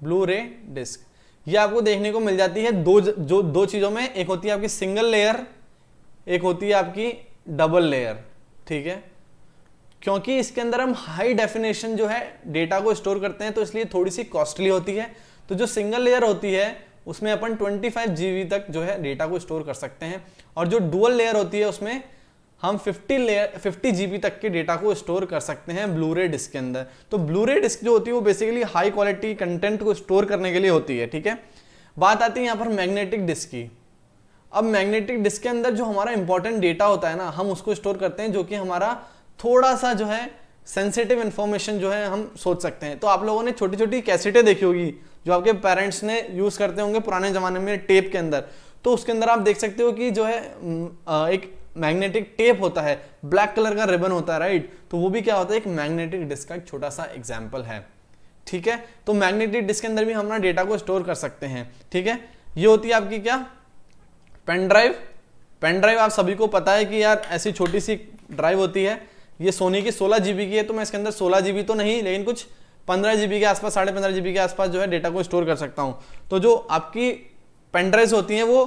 ब्लू रे डिस्क ये आपको देखने को मिल जाती है दो जो दो चीज़ों में एक होती है आपकी सिंगल लेयर एक होती है आपकी डबल लेयर ठीक है क्योंकि इसके अंदर हम हाई डेफिनेशन जो है डेटा को स्टोर करते हैं तो इसलिए थोड़ी सी कॉस्टली होती है तो जो सिंगल लेयर होती है उसमें अपन 25 बी तक जो है डेटा को स्टोर कर सकते हैं और जो डुअल लेयर होती है उसमें हम 50 लेयर 50 जीबी तक के डेटा को स्टोर कर सकते हैं ब्लू रे डिस्क के अंदर तो ब्लू रे डिस्क जो होती है वो बेसिकली हाई क्वालिटी कंटेंट को स्टोर करने के लिए होती है ठीक है बात आती है यहाँ पर मैग्नेटिक डिस्क की अब मैग्नेटिक डिस्क के अंदर जो हमारा इंपॉर्टेंट डेटा होता है ना हम उसको स्टोर करते हैं जो कि हमारा थोड़ा सा जो है सेंसिटिव इंफॉर्मेशन जो है हम सोच सकते हैं तो आप लोगों ने छोटी छोटी कैसेटें देखी होगी जो आपके पेरेंट्स ने यूज़ करते होंगे पुराने ज़माने में टेप के अंदर तो उसके अंदर आप देख सकते हो कि जो है एक मैग्नेटिक टेप होता है ब्लैक कलर का रिबन होता है राइट तो वो भी क्या होता है एक मैग्नेटिक डिस्क का एक छोटा सा एग्जाम्पल है ठीक है तो मैग्नेटिक डिस्क के अंदर भी हम अपना डेटा को स्टोर कर सकते हैं ठीक है ये होती है आपकी क्या पेन ड्राइव पेन ड्राइव आप सभी को पता है कि यार ऐसी छोटी सी ड्राइव होती है ये सोनी की सोलह जी की है तो मैं इसके अंदर सोलह जीबी तो नहीं लेकिन कुछ पंद्रह जीबी के आसपास साढ़े पंद्रह जी के आसपास जो है डेटा को स्टोर कर सकता हूँ तो जो आपकी पेनड्राइव होती हैं वो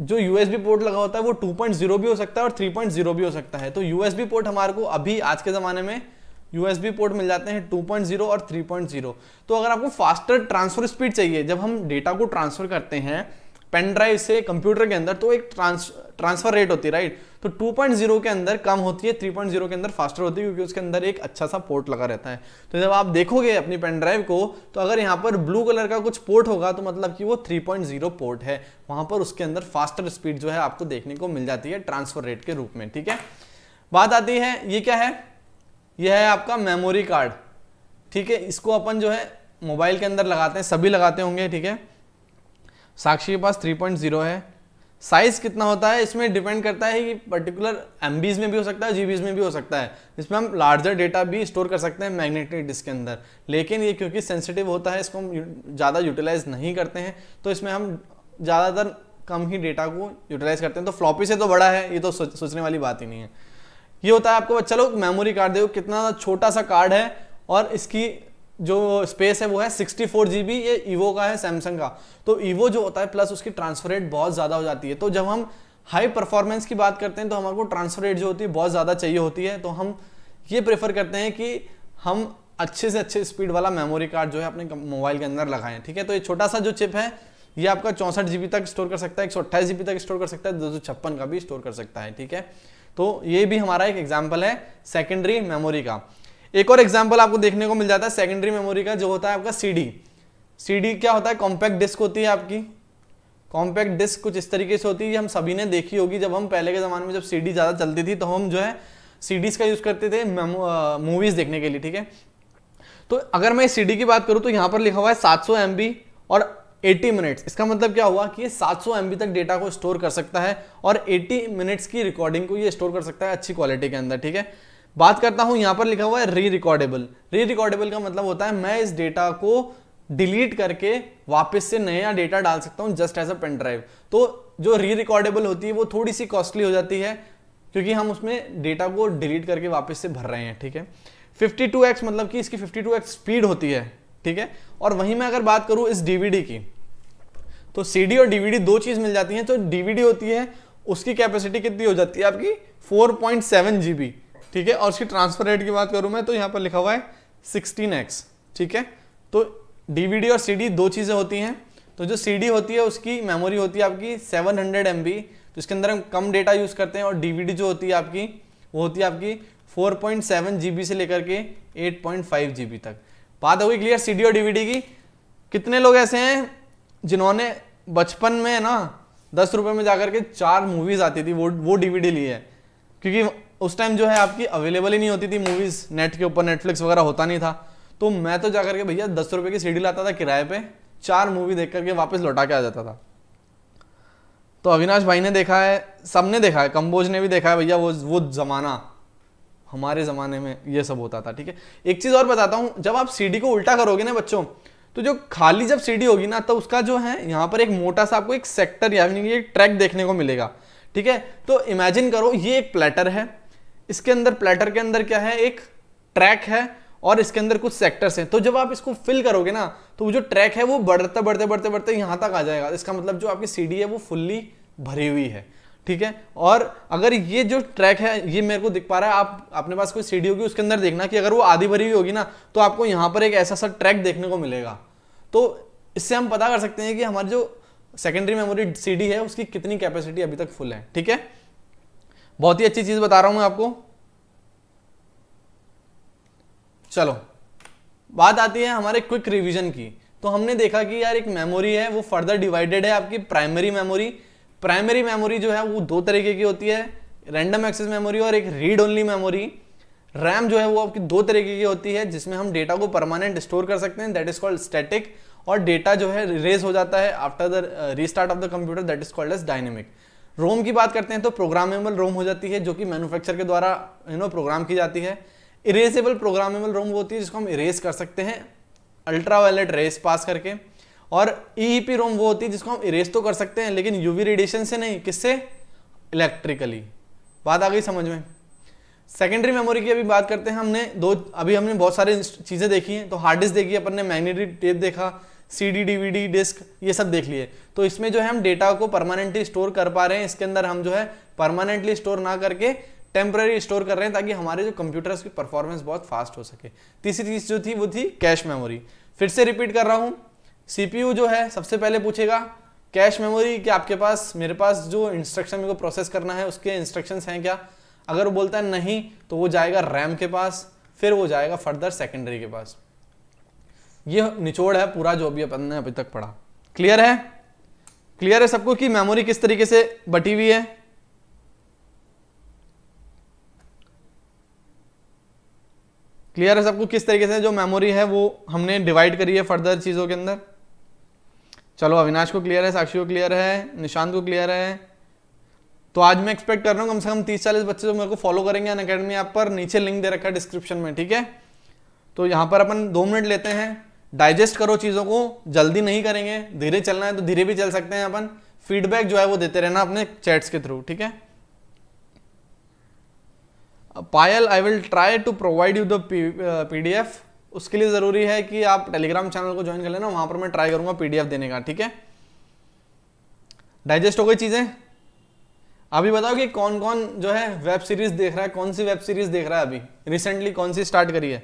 जो यूएसबी पोर्ट लगा होता है वो टू भी हो सकता है और 3.0 भी हो सकता है तो यूएसबी पोर्ट हमारे को अभी आज के ज़माने में यूएसबी पोर्ट मिल जाते हैं 2.0 और 3.0 तो अगर आपको फास्टर ट्रांसफर स्पीड चाहिए जब हम डेटा को ट्रांसफर करते हैं पेन ड्राइव से कंप्यूटर के अंदर तो एक ट्रांस ट्रांसफर रेट होती है राइट तो 2.0 के अंदर कम होती है 3.0 के अंदर फास्टर होती है क्योंकि उसके अंदर एक अच्छा सा पोर्ट लगा रहता है तो जब आप देखोगे अपनी पेन ड्राइव को तो अगर यहाँ पर ब्लू कलर का कुछ पोर्ट होगा तो मतलब कि वो 3.0 पोर्ट है वहां पर उसके अंदर फास्टर स्पीड जो है आपको देखने को मिल जाती है ट्रांसफर रेट के रूप में ठीक है बात आती है ये क्या है यह है आपका मेमोरी कार्ड ठीक है इसको अपन जो है मोबाइल के अंदर लगाते हैं सभी लगाते होंगे ठीक है साक्षी के पास 3.0 है साइज़ कितना होता है इसमें डिपेंड करता है कि पर्टिकुलर एम में भी हो सकता है जी में भी हो सकता है इसमें हम लार्जर डेटा भी स्टोर कर सकते हैं मैग्नेटिक डिस्क के अंदर लेकिन ये क्योंकि सेंसिटिव होता है इसको हम ज़्यादा यूटिलाइज नहीं करते हैं तो इसमें हम ज़्यादातर कम ही डेटा को यूटिलाइज करते हैं तो फ्लॉपी से तो बड़ा है ये तो सोचने वाली बात ही नहीं है ये होता है आपको चलो मेमोरी कार्ड देखो कितना छोटा सा कार्ड है और इसकी जो स्पेस है वो है सिक्सटी फोर जीबी ये ईवो का है सैमसंग का तो ईवो जो होता है प्लस उसकी ट्रांसफर रेट बहुत ज़्यादा हो जाती है तो जब हम हाई परफॉर्मेंस की बात करते हैं तो हमारे को ट्रांसफर रेट जो होती है बहुत ज़्यादा चाहिए होती है तो हम ये प्रेफर करते हैं कि हम अच्छे से अच्छे स्पीड वाला मेमोरी कार्ड जो है अपने मोबाइल के अंदर लगाएं ठीक है तो ये छोटा सा जो चिप है ये आपका चौंसठ जीबी तक स्टोर कर सकता है एक सौ अट्ठाईस जीबी तक स्टोर कर सकता है दो सौ छप्पन का भी स्टोर कर सकता है ठीक है तो ये भी हमारा एक एग्जाम्पल है सेकेंडरी मेमोरी का एक और एग्जाम्पल आपको देखने को मिल जाता है सेकेंडरी मेमोरी का जो होता है आपका सी डी क्या होता है कॉम्पैक्ट डिस्क होती है आपकी कॉम्पैक्ट डिस्क कुछ इस तरीके से होती है हम सभी ने देखी होगी जब हम पहले के ज़माने में जब डी ज़्यादा चलती थी तो हम जो है डीज का यूज़ करते थे मूवीज़ देखने के लिए ठीक है तो अगर मैं डी की बात करूँ तो यहाँ पर लिखा हुआ है सात सौ और 80 मिनट्स इसका मतलब क्या हुआ कि ये 700 एमबी तक डेटा को स्टोर कर सकता है और 80 मिनट्स की रिकॉर्डिंग को ये स्टोर कर सकता है अच्छी क्वालिटी के अंदर ठीक है बात करता हूं यहां पर लिखा हुआ है री रिकॉर्डेबल री रिकॉर्डेबल का मतलब होता है मैं इस डेटा को डिलीट करके वापस से नया डेटा डाल सकता हूं just as a pen drive तो जो री रिकॉर्डेबल होती है वो थोड़ी सी कॉस्टली हो जाती है क्योंकि हम उसमें डेटा को डिलीट करके वापस से भर रहे हैं ठीक है 52x मतलब कि इसकी 52x स्पीड होती है ठीक है और वहीं मैं अगर बात करूं इस डीवीडी की तो सीडी और डीवीडी दो चीज मिल जाती है तो डीवीडी होती है उसकी कैपेसिटी कितनी हो जाती है आपकी 4.7 जीबी ठीक है और उसकी ट्रांसफर रेट की बात करूँ मैं तो यहाँ पर लिखा हुआ है सिक्सटीन एक्स ठीक है तो डीवीडी और सीडी दो चीज़ें होती हैं तो जो सीडी होती है उसकी मेमोरी होती है आपकी सेवन हंड्रेड एम बी तो इसके अंदर हम कम डेटा यूज़ करते हैं और डीवीडी जो होती है आपकी वो होती है आपकी four point seven G B से लेकर के eight point five G B तक बात होगी क्लियर सीडी और डीवीडी की कितने लोग ऐसे हैं जिन्होंने बचपन में ना दस रुपये में जाकर के चार मूवीज़ आती थी वो वो डीवीडी ली है क्योंकि उस टाइम जो है आपकी अवेलेबल ही नहीं होती थी मूवीज नेट के ऊपर नेटफ्लिक्स वगैरह होता नहीं था तो मैं तो जाकर के भैया दस रुपए की सीडी लाता था किराए पे चार मूवी देख करके वापस लौटा के आ जाता था तो अविनाश भाई ने देखा है सबने देखा है कंबोज ने भी देखा है भैया वो वो ज़माना हमारे ज़माने में ये सब होता था ठीक है एक चीज़ और बताता हूँ जब आप सीडी को उल्टा करोगे ना बच्चों तो जो खाली जब सीडी होगी ना तो उसका जो है यहाँ पर एक मोटा सा आपको एक सेक्टर यानी ट्रैक देखने को मिलेगा ठीक है तो इमेजिन करो ये एक प्लेटर है इसके अंदर प्लेटर के अंदर क्या है एक ट्रैक है और इसके अंदर कुछ सेक्टर्स हैं तो जब आप इसको फिल करोगे ना तो वो जो ट्रैक है वो बढ़ता बढ़ते बढ़ते बढ़ते यहाँ तक आ जाएगा इसका मतलब जो आपकी सी है वो फुल्ली भरी हुई है ठीक है और अगर ये जो ट्रैक है ये मेरे को दिख पा रहा है आप अपने पास कोई सी होगी उसके अंदर देखना कि अगर वो आधी भरी हुई होगी ना तो आपको यहाँ पर एक ऐसा सा ट्रैक देखने को मिलेगा तो इससे हम पता कर सकते हैं कि हमारी जो सेकेंडरी मेमोरी सी है उसकी कितनी कैपेसिटी अभी तक फुल है ठीक है बहुत ही अच्छी चीज बता रहा हूं मैं आपको चलो बात आती है हमारे क्विक रिवीजन की तो हमने देखा कि यार एक मेमोरी है वो फर्दर डिवाइडेड है आपकी प्राइमरी मेमोरी प्राइमरी मेमोरी जो है वो दो तरीके की होती है रैंडम एक्सेस मेमोरी और एक रीड ओनली मेमोरी रैम जो है वो आपकी दो तरीके की होती है जिसमें हम डेटा को परमानेंट स्टोर कर सकते हैं दैट इज कॉल्ड स्टैटिक और डेटा जो है रेज हो जाता है after the restart of the computer that is called as dynamic ROM की बात करते हैं तो प्रोग्रामेबल रोम हो जाती है जो कि मैन्युफैक्चर के द्वारा यू नो प्रोग्राम की जाती है इरेजेबल प्रोग्रामेबल रोम होती है जिसको हम इरेज कर सकते हैं अल्ट्रा वायलेट रेस पास करके और ई e e रोम वो होती है जिसको हम इरेज तो कर सकते हैं लेकिन यूवी रेडिएशन से नहीं किससे इलेक्ट्रिकली बात आ गई समझ में सेकेंडरी मेमोरी की अभी बात करते हैं हमने दो अभी हमने बहुत सारी चीज़ें देखी हैं तो हार्ड डिस्क देखी अपन ने मैग्नेटिक टेप देखा सीडी डीवीडी डिस्क ये सब देख लिए तो इसमें जो है हम डेटा को परमानेंटली स्टोर कर पा रहे हैं इसके अंदर हम जो है परमानेंटली स्टोर ना करके टेम्प्रेरी स्टोर कर रहे हैं ताकि हमारे जो कंप्यूटर्स की परफॉर्मेंस बहुत फास्ट हो सके तीसरी चीज जो थी वो थी कैश मेमोरी फिर से रिपीट कर रहा हूँ सीपीयू जो है सबसे पहले पूछेगा कैश मेमोरी कि आपके पास मेरे पास जो इंस्ट्रक्शन मेरे को प्रोसेस करना है उसके इंस्ट्रक्शंस हैं क्या अगर वो बोलता है नहीं तो वो जाएगा रैम के पास फिर वो जाएगा फर्दर सेकेंडरी के पास ये निचोड़ है पूरा जो अभी अपन ने अभी तक पढ़ा क्लियर है क्लियर है सबको कि मेमोरी किस तरीके से बटी हुई है क्लियर है सबको किस तरीके से जो मेमोरी है वो हमने डिवाइड करी है फर्दर चीज़ों के अंदर चलो अविनाश को क्लियर है साक्षी को क्लियर है निशांत को क्लियर है तो आज मैं एक्सपेक्ट कर रहा हूँ कम से कम तीस चालीस बच्चे जो तो मेरे को फॉलो करेंगे अन अकेडमी ऐप पर नीचे लिंक दे रखा है डिस्क्रिप्शन में ठीक है तो यहाँ पर अपन दो मिनट लेते हैं डाइजेस्ट करो चीज़ों को जल्दी नहीं करेंगे धीरे चलना है तो धीरे भी चल सकते हैं अपन फीडबैक जो है वो देते रहना अपने चैट्स के थ्रू ठीक है Payal I will try to provide you the PDF उसके लिए ज़रूरी है कि आप टेलीग्राम चैनल को ज्वाइन कर लेना वहां पर मैं ट्राई करूंगा पीडीएफ देने का ठीक है डाइजेस्ट हो गई चीज़ें अभी बताओ कि कौन कौन जो है वेब सीरीज़ देख रहा है कौन सी वेब सीरीज़ देख रहा है अभी रिसेंटली कौन सी स्टार्ट करी है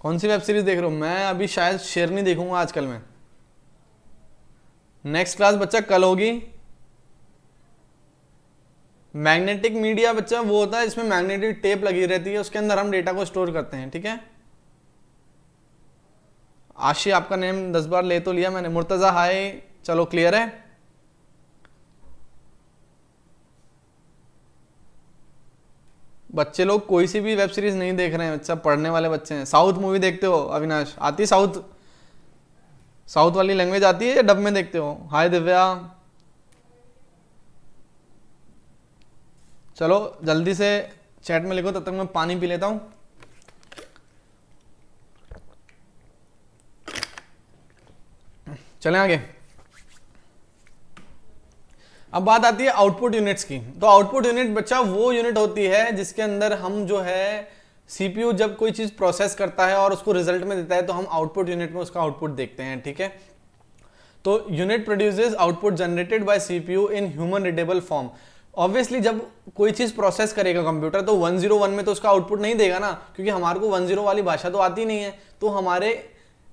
कौन सी वेब सीरीज देख रहा हूँ मैं अभी शायद शेरनी देखूंगा आजकल मैं नेक्स्ट क्लास बच्चा कल होगी मैग्नेटिक मीडिया बच्चा वो होता है जिसमें मैग्नेटिक टेप लगी रहती है उसके अंदर हम डेटा को स्टोर करते हैं ठीक है आशी आपका नेम दस बार ले तो लिया मैंने मुर्तज़ा हाय चलो क्लियर है बच्चे लोग कोई सी भी वेब सीरीज नहीं देख रहे हैं बच्चा पढ़ने वाले बच्चे हैं साउथ मूवी देखते हो अविनाश आती साउथ साउथ वाली लैंग्वेज आती है या डब में देखते हो हाय दिव्या चलो जल्दी से चैट में लिखो तब तक मैं पानी पी लेता हूं चले आगे अब बात आती है आउटपुट यूनिट्स की तो आउटपुट यूनिट बच्चा वो यूनिट होती है जिसके अंदर हम जो है सीपीयू जब कोई चीज़ प्रोसेस करता है और उसको रिजल्ट में देता है तो हम आउटपुट यूनिट में उसका आउटपुट देखते हैं ठीक है तो unit produces output generated by CPU in human readable form obviously जब कोई चीज़ प्रोसेस करेगा कंप्यूटर तो 101 में तो उसका आउटपुट नहीं देगा ना क्योंकि हमारे को 10 वाली भाषा तो आती नहीं है तो हमारे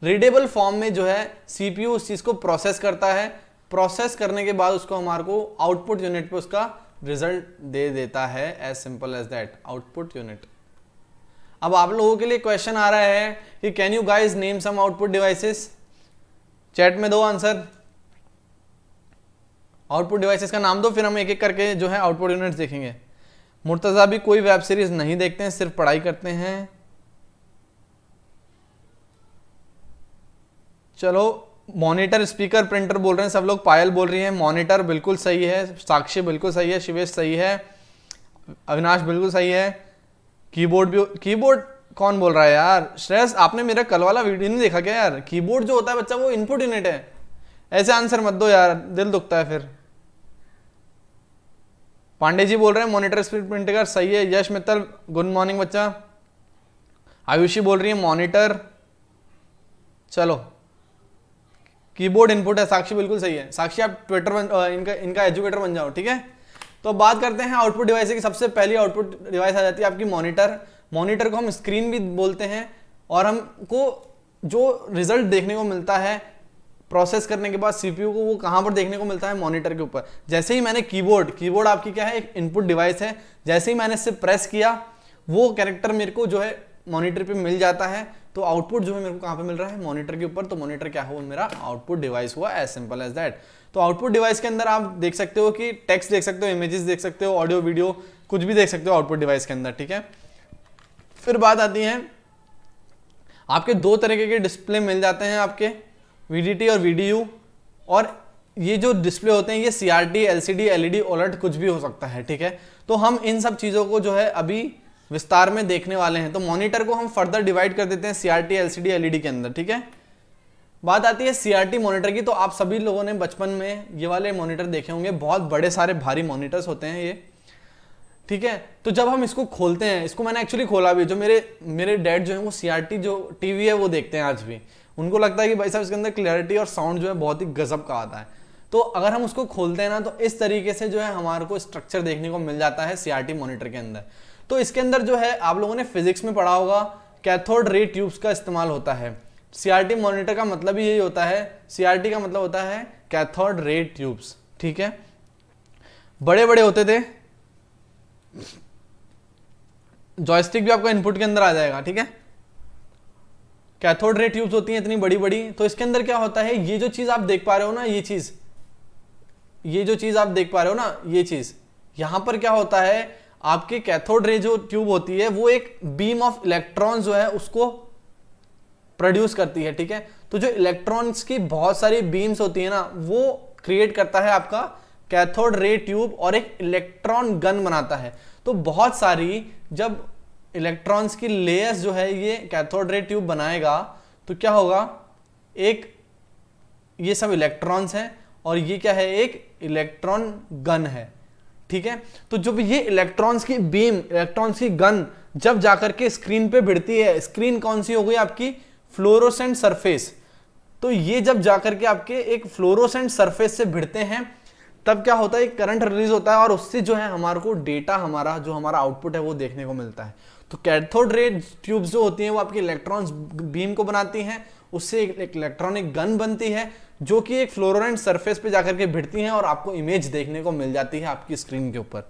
रीडेबल फॉर्म में जो है सीपीयू उस चीज़ को प्रोसेस करता है प्रोसेस करने के बाद उसको हमारे को आउटपुट यूनिट पे उसका रिजल्ट दे देता है as simple as that output unit अब आप लोगों के लिए क्वेश्चन आ रहा है कि can you guys name some output devices chat में दो आंसर आउटपुट डिवाइसेस का नाम दो फिर हम एक एक करके जो है आउटपुट यूनिट देखेंगे मुर्तजा भी कोई वेब सीरीज नहीं देखते हैं सिर्फ पढ़ाई करते हैं चलो मॉनिटर स्पीकर प्रिंटर बोल रहे हैं सब लोग पायल बोल रही हैं मॉनिटर बिल्कुल सही है साक्षी बिल्कुल सही है शिवेश सही है अविनाश बिल्कुल सही है कीबोर्ड भी कीबोर्ड कौन बोल रहा है यार श्रेयस आपने मेरा कल वाला वीडियो नहीं देखा क्या यार कीबोर्ड जो होता है बच्चा वो इनपुट यूनिट है ऐसे आंसर मत दो यार दिल दुखता है फिर पांडे जी बोल रहे हैं मॉनिटर स्पीड प्रिंटर सही है यश मित्तल गुड मॉर्निंग बच्चा आयुषी बोल रही है मॉनिटर चलो कीबोर्ड इनपुट है साक्षी बिल्कुल सही है साक्षी आप ट्विटर बन इनका इनका एजुकेटर बन जाओ ठीक है तो बात करते हैं आउटपुट डिवाइस की सबसे पहली आउटपुट डिवाइस आ जाती है आपकी मॉनिटर मॉनिटर को हम स्क्रीन भी बोलते हैं और हमको जो रिजल्ट देखने को मिलता है प्रोसेस करने के बाद सीपीयू को वो कहाँ पर देखने को मिलता है मॉनिटर के ऊपर जैसे ही मैंने कीबोर्ड कीबोर्ड आपकी क्या है एक इनपुट डिवाइस है जैसे ही मैंने इससे प्रेस किया वो कैरेक्टर मेरे को जो है मॉनिटर पे मिल जाता है तो आउटपुट जो है मेरे को कहाँ पे मिल रहा है मॉनिटर के ऊपर तो मॉनिटर क्या हुआ मेरा आउटपुट डिवाइस हुआ एज सिंपल एज दैट तो आउटपुट डिवाइस के अंदर आप देख सकते हो कि टेक्स्ट देख सकते हो इमेजेस देख सकते हो ऑडियो वीडियो कुछ भी देख सकते हो आउटपुट डिवाइस के अंदर ठीक है फिर बात आती है आपके दो तरीके के डिस्प्ले मिल जाते हैं आपके वीडीटी और वी और ये जो डिस्प्ले होते हैं ये C LCD L D LED OLED कुछ भी हो सकता है ठीक है तो हम इन सब चीज़ों को जो है अभी विस्तार में देखने वाले हैं तो मॉनिटर को हम फर्दर डिवाइड कर देते हैं सीआरटी एलसीडी एलईडी के अंदर ठीक है बात आती है सीआरटी मॉनिटर की तो आप सभी लोगों ने बचपन में ये वाले मॉनिटर देखे होंगे बहुत बड़े सारे भारी मॉनिटर्स होते हैं ये ठीक है तो जब हम इसको खोलते हैं इसको मैंने एक्चुअली खोला भी जो मेरे मेरे डैड जो है वो सीआरटी जो टीवी है वो देखते हैं आज भी उनको लगता है कि भाई साहब इसके अंदर क्लियरिटी और साउंड जो है बहुत ही गजब का आता है तो अगर हम उसको खोलते हैं ना तो इस तरीके से जो है हमारे को स्ट्रक्चर देखने को मिल जाता है सीआरटी मॉनिटर के अंदर तो इसके अंदर जो है आप लोगों ने फिजिक्स में पढ़ा होगा कैथोड रे ट्यूब्स का इस्तेमाल होता है सीआरटी मॉनिटर का मतलब यही होता है सीआरटी का मतलब होता है कैथोड रे ट्यूब्स ठीक है बड़े बड़े होते थे जॉयस्टिक भी आपका इनपुट के अंदर आ जाएगा ठीक है कैथोड रे ट्यूब्स होती हैं इतनी बड़ी बड़ी तो इसके अंदर क्या होता है ये जो चीज़ आप देख पा रहे हो ना ये चीज़ ये जो चीज़ आप देख पा रहे हो ना ये चीज़ यहां पर क्या होता है आपकी कैथोड रे जो ट्यूब होती है वो एक बीम ऑफ इलेक्ट्रॉन जो है उसको प्रोड्यूस करती है ठीक है तो जो इलेक्ट्रॉन्स की बहुत सारी बीम्स होती है ना वो क्रिएट करता है आपका कैथोड रे ट्यूब और एक इलेक्ट्रॉन गन बनाता है तो बहुत सारी जब इलेक्ट्रॉन्स की लेयर्स जो है ये कैथोड रे ट्यूब बनाएगा तो क्या होगा एक ये सब इलेक्ट्रॉन्स हैं और ये क्या है एक इलेक्ट्रॉन गन है ठीक है तो जब ये इलेक्ट्रॉन्स की बीम इलेक्ट्रॉन्स की गन जब जाकर के स्क्रीन पे भिड़ती है स्क्रीन कौन सी हो गई आपकी फ्लोरोसेंट सरफेस तो ये जब जाकर के आपके एक फ्लोरोसेंट सरफेस से भिड़ते हैं तब क्या होता है करंट रिलीज होता है और उससे जो है हमारे को डेटा हमारा जो हमारा आउटपुट है वो देखने को मिलता है तो कैथोड रे ट्यूब्स जो होती हैं वो आपकी इलेक्ट्रॉन्स बीम को बनाती हैं उससे एक इलेक्ट्रॉनिक गन बनती है जो कि एक फ्लोरोनेंट सरफेस पे जाकर के भिड़ती हैं और आपको इमेज देखने को मिल जाती है आपकी स्क्रीन के ऊपर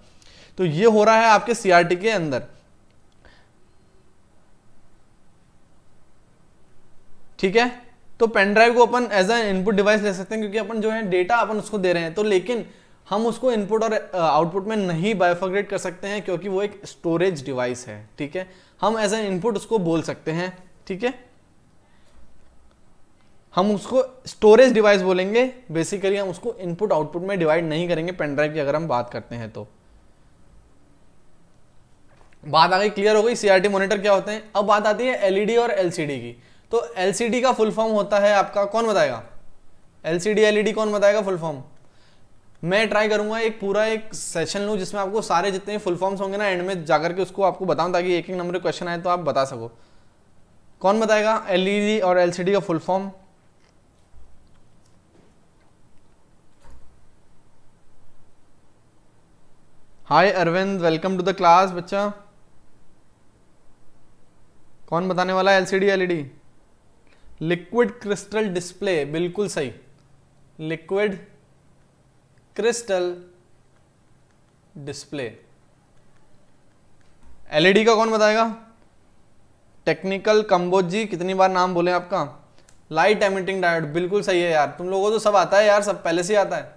तो ये हो रहा है आपके सीआरटी के अंदर ठीक है तो पेन ड्राइव को अपन एज एन इनपुट डिवाइस ले सकते हैं क्योंकि अपन जो है डेटा अपन उसको दे रहे हैं तो लेकिन हम उसको इनपुट और आउटपुट में नहीं बायोफोग्रेट कर सकते हैं क्योंकि वो एक स्टोरेज डिवाइस है ठीक है हम एज एन इनपुट उसको बोल सकते हैं ठीक है हम उसको स्टोरेज डिवाइस बोलेंगे बेसिकली हम उसको इनपुट आउटपुट में डिवाइड नहीं करेंगे पेन ड्राइव की अगर हम बात करते हैं तो बात आ गई क्लियर हो गई सीआरटी मॉनिटर क्या होते हैं अब बात आती है एलईडी e और एलसीडी की तो एलसीडी का फुल फॉर्म होता है आपका कौन बताएगा एलसीडी एलईडी e कौन बताएगा फुल फॉर्म मैं ट्राई करूंगा एक पूरा एक सेशन लूँ जिसमें आपको सारे जितने फुल फॉर्म्स होंगे ना एंड में जाकर के उसको आपको बताऊं ताकि एक एक नंबर क्वेश्चन आए तो आप बता सको कौन बताएगा एलईडी e और एलसीडी का full form hi Arvind welcome to the class बच्चा कौन बताने वाला है LCD LED liquid crystal display बिल्कुल सही लिक्विड क्रिस्टल डिस्प्ले एलईडी का कौन बताएगा टेक्निकल कंबोजी कितनी बार नाम बोले आपका लाइट एमिटिंग डायोड बिल्कुल सही है यार तुम लोगों को तो सब आता है यार सब पहले से आता है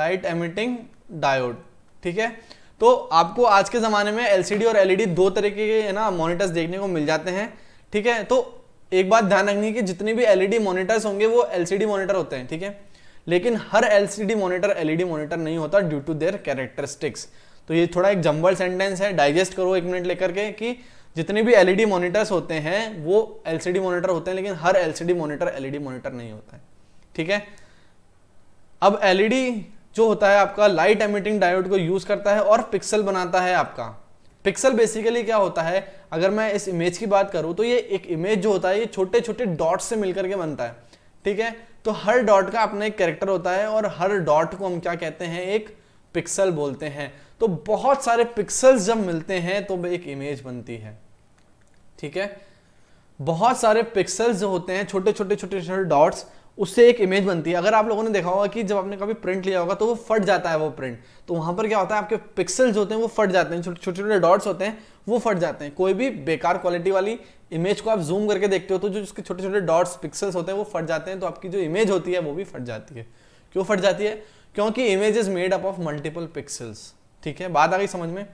लाइट एमिटिंग डायोड ठीक है तो आपको आज के ज़माने में एलसीडी और एलईडी e दो तरीके के ना मॉनिटर्स देखने को मिल जाते हैं ठीक है तो एक बात ध्यान रखनी कि जितने भी एलईडी मॉनिटर्स e होंगे वो एलसीडी मॉनिटर होते हैं ठीक है लेकिन हर एलसीडी मॉनिटर एलईडी मॉनिटर नहीं होता ड्यू टू देयर कैरेक्टरिस्टिक्स तो ये थोड़ा एक जम्बल सेंटेंस है डाइजेस्ट करो एक मिनट लेकर के कि जितने भी एलईडी मॉनिटर्स e होते हैं वो एलसीडी मॉनिटर होते हैं लेकिन हर एलसीडी मॉनिटर एलईडी मॉनिटर नहीं होता है ठीक है अब एलईडी जो होता है आपका लाइट एमिटिंग डायोड को यूज करता है और पिक्सल बनाता है आपका पिक्सल बेसिकली क्या होता है अगर मैं इस इमेज की बात करूं तो ये एक इमेज जो होता है ये छोटे छोटे डॉट से मिलकर के बनता है ठीक है तो हर डॉट का अपना एक कैरेक्टर होता है और हर डॉट को हम क्या कहते हैं एक पिक्सल बोलते हैं तो बहुत सारे पिक्सल्स जब मिलते हैं तो एक इमेज बनती है ठीक है बहुत सारे पिक्सल्स जो होते हैं छोटे छोटे छोटे छोटे डॉट्स उससे एक इमेज बनती है अगर आप लोगों ने देखा होगा कि जब आपने कभी प्रिंट लिया होगा तो वो फट जाता है वो प्रिंट तो वहां पर क्या होता है आपके पिक्सल्स होते हैं वो फट जाते हैं छोटे छोटे डॉट्स होते हैं वो फट जाते हैं कोई भी बेकार क्वालिटी वाली इमेज को आप जूम करके देखते हो तो जो उसके छोटे छोटे डॉट्स पिक्सल्स होते हैं वो फट जाते हैं तो आपकी जो इमेज होती है वो भी फट जाती है क्यों फट जाती है क्योंकि image is made up of multiple pixels ठीक है बात आ गई समझ में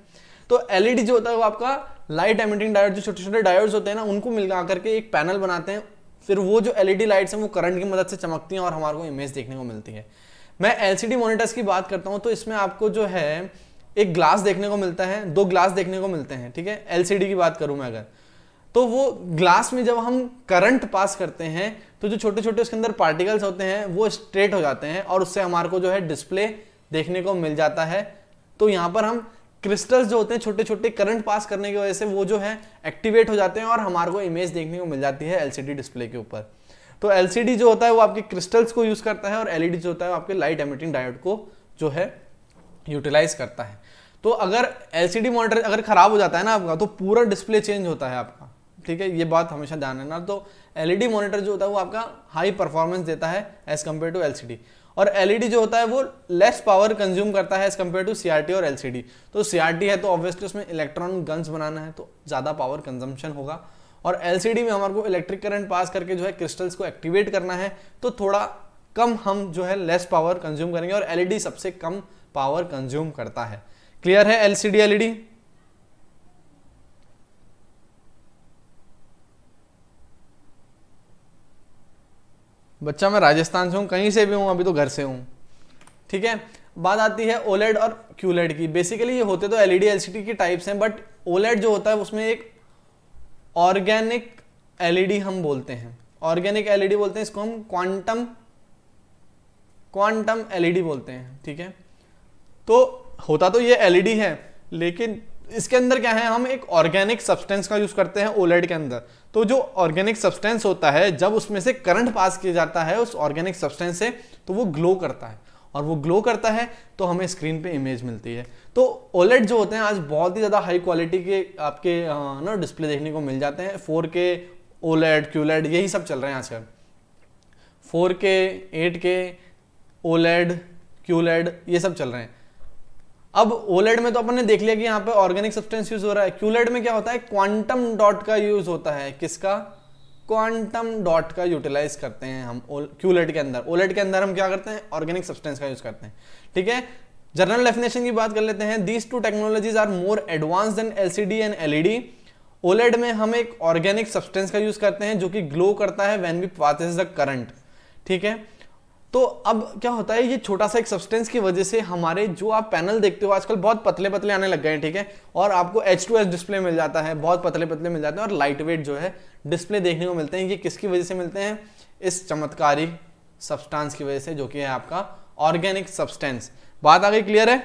तो एलईडी जो होता है वो आपका लाइट एमिटिंग डायोड जो छोटे छोटे डायोड्स होते हैं ना उनको मिलकर के एक पैनल बनाते हैं फिर वो जो एलईडी लाइट्स e हैं वो करंट की मदद से चमकती हैं और हमारे को इमेज देखने को मिलती है मैं एलसीडी मॉनिटर्स की बात करता हूँ तो इसमें आपको जो है एक ग्लास देखने को मिलता है दो ग्लास देखने को मिलते हैं ठीक है एलसीडी की बात करूँ मैं अगर तो वो ग्लास में जब हम करंट पास करते हैं तो जो छोटे छोटे उसके अंदर पार्टिकल्स होते हैं वो स्ट्रेट हो जाते हैं और उससे हमारे को जो है डिस्प्ले देखने को मिल जाता है तो यहाँ पर हम क्रिस्टल्स जो होते हैं छोटे छोटे करंट पास करने की वजह से वो जो है एक्टिवेट हो जाते हैं और हमारे को इमेज देखने को मिल जाती है एलसीडी डिस्प्ले के ऊपर तो एलसीडी जो होता है वो आपके क्रिस्टल्स को यूज़ करता है और एलईडी e जो होता है आपके लाइट एमिटिंग डायोड को जो है यूटिलाइज करता है तो अगर एलसीडी मॉनिटर अगर ख़राब हो जाता है ना आपका तो पूरा डिस्प्ले चेंज होता है आपका ठीक है ये बात हमेशा ध्यान रखना तो एलईडी मॉनिटर e जो होता है वो आपका हाई परफॉर्मेंस देता है एज़ कम्पेयर टू एलसीडी और एलईडी e जो होता है वो लेस पावर कंज्यूम करता है एज कम्पेयर टू सीआरटी और एलसीडी तो सीआरटी है तो ऑब्वियसली उसमें इलेक्ट्रॉन गन्स बनाना है तो ज़्यादा पावर कंजम्पशन होगा और एलसीडी में हमारे को इलेक्ट्रिक करंट पास करके जो है क्रिस्टल्स को एक्टिवेट करना है तो थोड़ा कम हम जो है लेस पावर कंज्यूम करेंगे और एलईडी e सबसे कम पावर कंज्यूम करता है क्लियर है एलसीडी एलईडी बच्चा मैं राजस्थान से हूँ कहीं से भी हूँ अभी तो घर से हूँ ठीक है बात आती है ओलेड e और क्यूलेड e की बेसिकली ये होते तो एल ई e की टाइप्स हैं बट ओलेड जो होता है उसमें एक ऑर्गेनिक एलईडी हम बोलते हैं ऑर्गेनिक एलईडी बोलते हैं इसको हम क्वांटम क्वांटम एलईडी बोलते हैं ठीक है तो होता तो ये एलईडी है लेकिन इसके अंदर क्या है हम एक ऑर्गेनिक सब्सटेंस का यूज़ करते हैं ओलेड के अंदर तो जो ऑर्गेनिक सब्सटेंस होता है जब उसमें से करंट पास किया जाता है उस ऑर्गेनिक सब्सटेंस से तो वो ग्लो करता है और वो ग्लो करता है तो हमें स्क्रीन पे इमेज मिलती है तो ओलेट जो होते हैं आज बहुत ही ज़्यादा हाई क्वालिटी के आपके ना डिस्प्ले देखने को मिल जाते हैं फोर के ओलेट क्यूलेट यही सब चल रहे हैं आजकल फोर के एट के ओलेड क्यूलेड ये सब चल रहे हैं अब ओलेड e में तो अपन ने देख लिया कि यहां पे ऑर्गेनिक सब्सटेंस यूज हो रहा है क्यूलेड e में क्या होता है क्वांटम डॉट का यूज होता है किसका क्वांटम डॉट का यूटिलाइज करते हैं हम क्यूलेट e के अंदर ओलेट के अंदर हम क्या करते हैं ऑर्गेनिक सब्सटेंस का यूज करते हैं ठीक है जर्नल डेफिनेशन की बात कर लेते हैं these two technologies are more advance than LCD and LED OLED में हम एक ऑर्गेनिक सब्सटेंस का यूज करते हैं जो कि ग्लो करता है when we passes the current ठीक है तो अब क्या होता है ये छोटा सा एक सब्सटेंस की वजह से हमारे जो आप पैनल देखते हो आजकल बहुत पतले पतले आने लग गए हैं ठीक है और आपको एच टू एच डिस्प्ले मिल जाता है बहुत पतले पतले मिल जाते हैं और लाइट वेट जो है डिस्प्ले देखने को मिलते हैं ये किसकी वजह से मिलते हैं इस चमत्कारी सब्सटेंस की वजह से जो कि है आपका ऑर्गेनिक सब्सटेंस बात आगे क्लियर है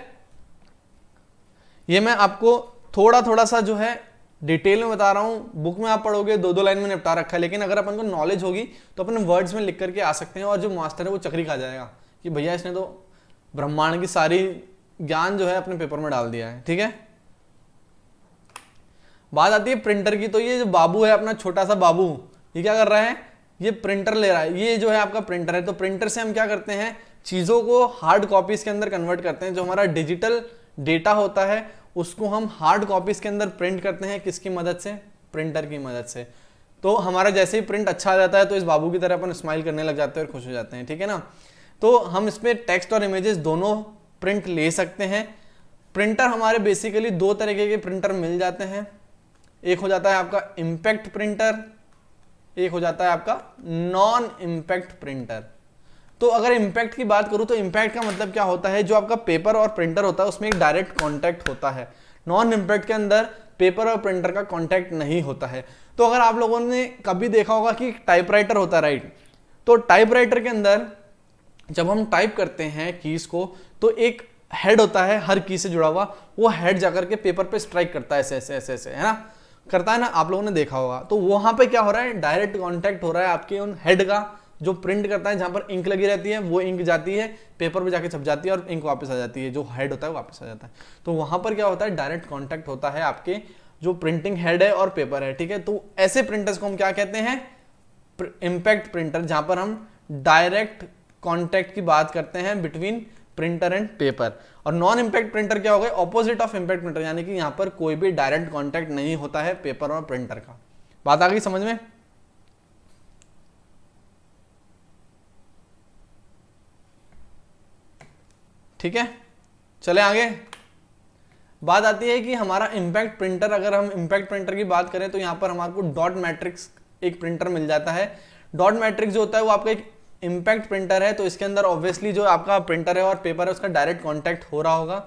ये मैं आपको थोड़ा थोड़ा सा जो है डिटेल में बता रहा हूँ बुक में आप पढ़ोगे दो दो लाइन में निपटा रखा है लेकिन अगर अपन को नॉलेज होगी तो अपने वर्ड्स में लिख करके आ सकते हैं और जो मास्टर है वो चक्री खा जाएगा कि भैया इसने तो ब्रह्मांड की सारी ज्ञान जो है अपने पेपर में डाल दिया है ठीक है बात आती है प्रिंटर की तो ये जो बाबू है अपना छोटा सा बाबू ये क्या कर रहा है ये प्रिंटर ले रहा है ये जो है आपका प्रिंटर है तो प्रिंटर से हम क्या करते हैं चीज़ों को हार्ड कॉपीज के अंदर कन्वर्ट करते हैं जो हमारा डिजिटल डेटा होता है उसको हम हार्ड कॉपीज़ के अंदर प्रिंट करते हैं किसकी मदद से प्रिंटर की मदद से तो हमारा जैसे ही प्रिंट अच्छा आ जाता है तो इस बाबू की तरह अपन स्माइल करने लग जाते हैं और खुश हो जाते हैं ठीक है ना तो हम इसमें टेक्स्ट और इमेजेस दोनों प्रिंट ले सकते हैं प्रिंटर हमारे बेसिकली दो तरीके के प्रिंटर मिल जाते हैं एक हो जाता है आपका इम्पैक्ट प्रिंटर एक हो जाता है आपका नॉन इम्पैक्ट प्रिंटर तो अगर इम्पैक्ट की बात करूँ तो इम्पैक्ट का मतलब क्या होता है जो आपका पेपर और प्रिंटर होता है उसमें एक डायरेक्ट कॉन्टैक्ट होता है नॉन इम्पैक्ट के अंदर पेपर और प्रिंटर का कॉन्टैक्ट नहीं होता है तो अगर आप लोगों ने कभी देखा होगा कि टाइपराइटर होता है राइट तो टाइपराइटर के अंदर जब हम टाइप करते हैं कीज़ को तो एक हेड होता है हर की से जुड़ा हुआ वो हेड जाकर के पेपर पे स्ट्राइक करता है ऐसे ऐसे ऐसे ऐसे है ना करता है ना आप लोगों ने देखा होगा तो वहां पे क्या हो रहा है डायरेक्ट कांटेक्ट हो रहा है आपके उन हेड का जो प्रिंट करता है जहां पर इंक लगी रहती है वो इंक जाती है पेपर पे जाके छप जाती है और इंक वापस आ जाती है जो हेड होता है वापस आ जाता है तो वहां पर क्या होता है डायरेक्ट कॉन्टेक्ट होता है आपके जो प्रिंटिंग हेड है और पेपर है ठीक है तो ऐसे प्रिंटर्स को हम क्या कहते हैं इंपैक्ट प्रिंटर जहां पर हम डायरेक्ट कॉन्टैक्ट की बात करते हैं बिटवीन प्रिंटर एंड पेपर और नॉन इंपैक्ट प्रिंटर क्या हो गए ऑपोजिट ऑफ इंपैक्ट प्रिंटर यानी कि यहां पर कोई भी डायरेक्ट कॉन्टैक्ट नहीं होता है पेपर और प्रिंटर का बात आ गई समझ में ठीक है चले आगे बात आती है कि हमारा इम्पैक्ट प्रिंटर अगर हम इम्पैक्ट प्रिंटर की बात करें तो यहाँ पर हमारे को डॉट मैट्रिक्स एक प्रिंटर मिल जाता है डॉट मैट्रिक्स जो होता है वो आपका एक इम्पैक्ट प्रिंटर है तो इसके अंदर ऑब्वियसली जो आपका प्रिंटर है और पेपर है उसका डायरेक्ट कॉन्टैक्ट हो रहा होगा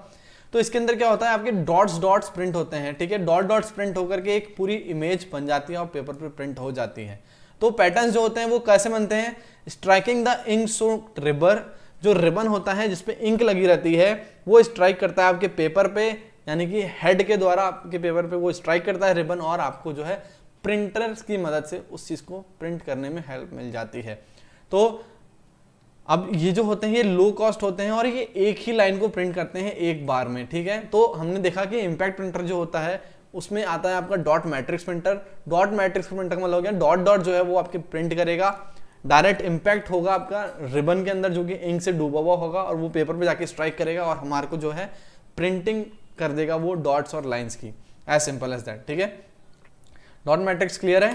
तो इसके अंदर क्या होता है आपके डॉट्स डॉट्स प्रिंट होते हैं ठीक है डॉट डॉट्स प्रिंट होकर के एक पूरी इमेज बन जाती है और पेपर पर प्रिंट हो जाती है तो पैटर्न जो होते हैं वो कैसे बनते हैं striking the ink so ribbon जो रिबन होता है जिसपे इंक लगी रहती है वो स्ट्राइक करता है आपके पेपर पे यानी कि हेड के द्वारा आपके पेपर पे वो स्ट्राइक करता है रिबन और आपको जो है प्रिंटर्स की मदद से उस चीज़ को प्रिंट करने में हेल्प मिल जाती है तो अब ये जो होते हैं ये लो कॉस्ट होते हैं और ये एक ही लाइन को प्रिंट करते हैं एक बार में ठीक है तो हमने देखा कि इम्पैक्ट प्रिंटर जो होता है उसमें आता है आपका dot matrix printer dot matrix printer का मतलब हो गया डॉट डॉट जो है वो आपके प्रिंट करेगा डायरेक्ट इम्पैक्ट होगा आपका रिबन के अंदर जो कि इंक से डूबा हुआ होगा और वो पेपर पे जाके स्ट्राइक करेगा और हमारे को जो है प्रिंटिंग कर देगा वो डॉट्स और लाइंस की एज सिंपल एज दैट ठीक है डॉट मैट्रिक्स क्लियर है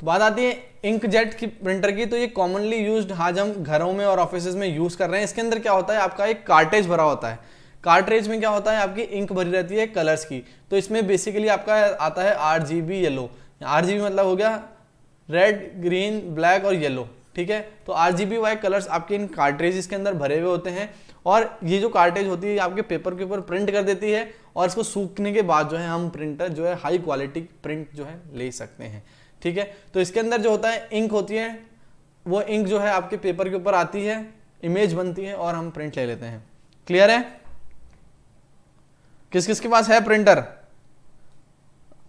तो बात आती है इंक जेट की प्रिंटर की तो ये कॉमनली यूज आज हम घरों में और ऑफिस में यूज कर रहे हैं इसके अंदर क्या होता है आपका एक कार्टेज भरा होता है कार्टरेज में क्या होता है आपकी इंक भरी रहती है कलर्स की तो इसमें बेसिकली आपका आता है आर येलो आर मतलब हो गया रेड ग्रीन ब्लैक और येलो ठीक है तो R G B Y colours आपके इन कार्टेज के अंदर भरे हुए होते हैं और ये जो कार्टेज होती है आपके पेपर के ऊपर प्रिंट कर देती है और इसको सूखने के बाद जो है हम प्रिंटर जो है हाई क्वालिटी प्रिंट जो है ले सकते हैं ठीक है तो इसके अंदर जो होता है इंक होती है वो इंक जो है आपके पेपर के ऊपर आती है इमेज बनती है और हम प्रिंट ले लेते हैं क्लियर है किस किस के पास है प्रिंटर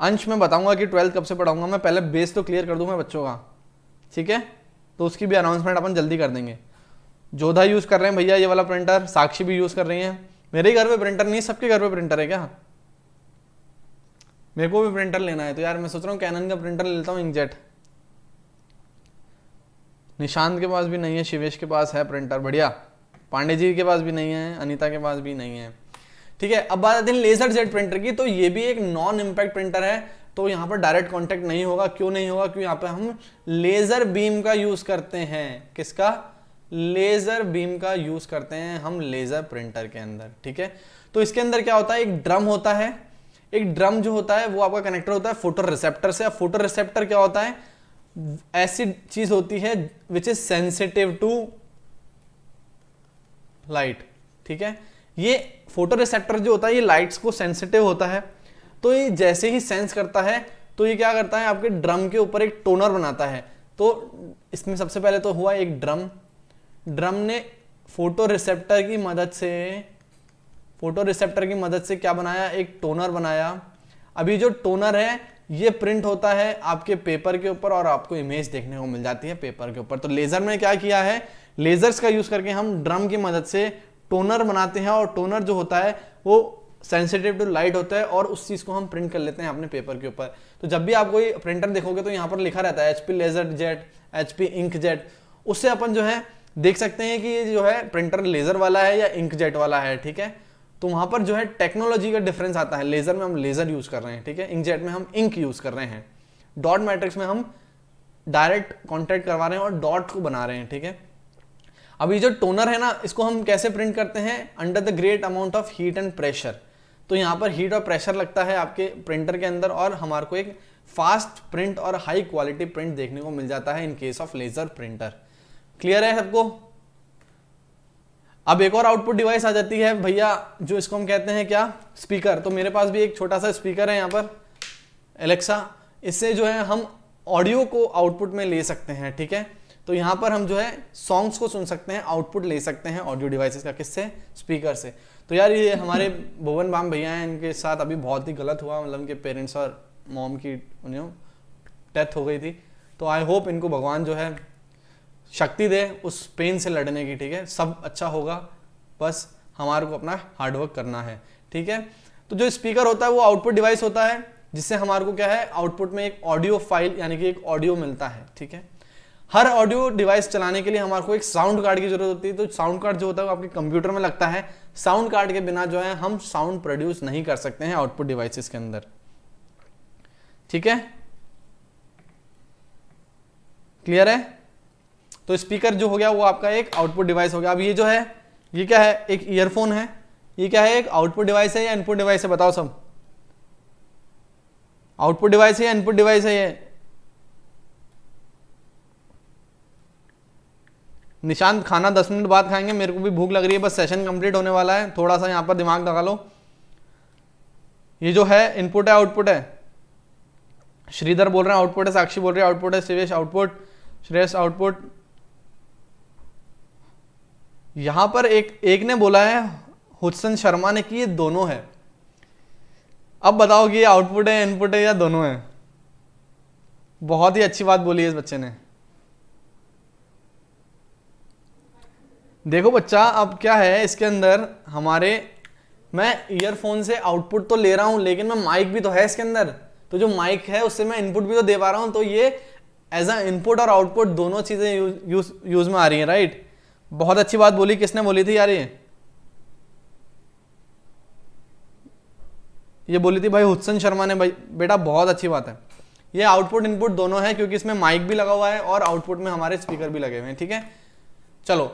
अंश में बताऊंगा कि ट्वेल्थ कब से पढ़ाऊंगा मैं पहले बेस तो क्लियर कर दूँ मैं बच्चों का ठीक है तो उसकी भी अनाउंसमेंट अपन जल्दी कर देंगे जोधा यूज़ कर रहे हैं भैया ये वाला प्रिंटर साक्षी भी यूज़ कर रही हैं मेरे घर पे प्रिंटर नहीं सबके घर पे प्रिंटर है क्या मेरे को भी प्रिंटर लेना है तो यार मैं सोच रहा हूँ कैनन का प्रिंटर ले लेता हूँ इंकजेट निशांत के पास भी नहीं है शिवेश के पास है प्रिंटर बढ़िया पांडे जी के पास भी नहीं है अनिता के पास भी नहीं है ठीक है अब बात आती है लेजर जेट प्रिंटर की तो ये भी एक नॉन इम्पैक्ट प्रिंटर है तो यहाँ पर डायरेक्ट कॉन्टेक्ट नहीं होगा क्यों नहीं होगा क्यों यहाँ पर हम लेजर बीम का यूज करते हैं किसका लेजर बीम का यूज करते हैं हम लेजर प्रिंटर के अंदर ठीक है तो इसके अंदर क्या होता है एक ड्रम होता है एक ड्रम जो होता है वो आपका कनेक्टर होता है फोटो रिसेप्टर से फोटो रिसेप्टर क्या होता है ऐसी चीज होती है which is sensitive to light ठीक है ये फोटो रिसेप्टर जो होता है ये लाइट्स को सेंसिटिव होता है तो ये जैसे ही सेंस करता है तो ये क्या करता है आपके ड्रम के ऊपर एक टोनर बनाता है तो इसमें सबसे पहले तो हुआ एक ड्रम ड्रम ने फोटो रिसेप्टर की मदद से फोटो रिसेप्टर की मदद से क्या बनाया एक टोनर बनाया अभी जो टोनर है ये प्रिंट होता है आपके पेपर के ऊपर और आपको इमेज देखने को मिल जाती है पेपर के ऊपर तो लेज़र में क्या किया है लेज़र्स का यूज़ करके हम ड्रम की मदद से टोनर बनाते हैं और टोनर जो होता है वो सेंसिटिव टू लाइट होता है और उस चीज़ को हम प्रिंट कर लेते हैं अपने पेपर के ऊपर तो जब भी आप कोई प्रिंटर देखोगे तो यहाँ पर लिखा रहता है H P laser jet H P ink jet उससे अपन जो है देख सकते हैं कि ये जो है प्रिंटर लेजर वाला है या इंक जेट वाला है ठीक है तो वहाँ पर जो है टेक्नोलॉजी का डिफरेंस आता है लेजर में हम लेजर यूज़ कर रहे हैं ठीक है इंक जेट में हम इंक यूज़ कर रहे हैं डॉट मैट्रिक्स में हम डायरेक्ट कॉन्टैक्ट करवा रहे हैं और डॉट को बना रहे हैं ठीक है अब ये जो टोनर है ना इसको हम कैसे प्रिंट करते हैं under the great amount of heat and pressure तो यहाँ पर हीट और प्रेशर लगता है आपके प्रिंटर के अंदर और हमारे को एक फास्ट प्रिंट और हाई क्वालिटी प्रिंट देखने को मिल जाता है in case of laser printer clear है सबको अब एक और आउटपुट डिवाइस आ जाती है भैया जो इसको हम कहते हैं क्या स्पीकर तो मेरे पास भी एक छोटा सा स्पीकर है यहाँ पर एलेक्सा इससे जो है हम ऑडियो को आउटपुट में ले सकते हैं ठीक है तो यहाँ पर हम जो है सॉन्ग्स को सुन सकते हैं आउटपुट ले सकते हैं ऑडियो डिवाइसेस का किससे स्पीकर से तो यार ये हमारे भुवन बाम भैया हैं इनके साथ अभी बहुत ही गलत हुआ मतलब इनके पेरेंट्स और मॉम की उन्हें डेथ हो गई थी तो आई होप इनको भगवान जो है शक्ति दे उस पेन से लड़ने की ठीक है सब अच्छा होगा बस हमारे को अपना हार्डवर्क करना है ठीक है तो जो स्पीकर होता है वो आउटपुट डिवाइस होता है जिससे हमारे को क्या है आउटपुट में एक ऑडियो फाइल यानी कि एक ऑडियो मिलता है ठीक है हर ऑडियो डिवाइस चलाने के लिए हमारे को एक साउंड कार्ड की जरूरत होती है तो साउंड कार्ड जो होता है वो आपके कंप्यूटर में लगता है साउंड कार्ड के बिना जो है हम साउंड प्रोड्यूस नहीं कर सकते हैं आउटपुट डिवाइसेस के अंदर ठीक है क्लियर है तो स्पीकर जो हो गया वो आपका एक आउटपुट डिवाइस हो गया अब ये जो है ये क्या है एक ईयरफोन है ये क्या है एक आउटपुट डिवाइस है या इनपुट डिवाइस है बताओ सब आउटपुट डिवाइस है या इनपुट डिवाइस है ये निशांत खाना दस मिनट बाद खाएंगे मेरे को भी भूख लग रही है बस सेशन कंप्लीट होने वाला है थोड़ा सा यहाँ पर दिमाग लगा लो ये जो है इनपुट है आउटपुट है श्रीधर बोल रहे हैं आउटपुट है साक्षी बोल रहे हैं आउटपुट है शिवेश आउटपुट श्रेयस आउटपुट यहाँ पर एक एक ने बोला है हुसन शर्मा ने कि ये दोनों है अब बताओ कि ये आउटपुट है इनपुट है या दोनों है बहुत ही अच्छी बात बोली है इस बच्चे ने देखो बच्चा अब क्या है इसके अंदर हमारे मैं ईयरफोन से आउटपुट तो ले रहा हूँ लेकिन मैं माइक भी तो है इसके अंदर तो जो माइक है उससे मैं इनपुट भी तो दे पा रहा हूँ तो ये एज अ इनपुट और आउटपुट दोनों चीज़ें यूज यूज़ में आ रही हैं राइट बहुत अच्छी बात बोली किसने बोली थी यार ये ये बोली थी भाई हुसन शर्मा ने भाई बेटा बहुत अच्छी बात है ये आउटपुट इनपुट दोनों है क्योंकि इसमें माइक भी लगा हुआ है और आउटपुट में हमारे स्पीकर भी लगे हुए हैं ठीक है चलो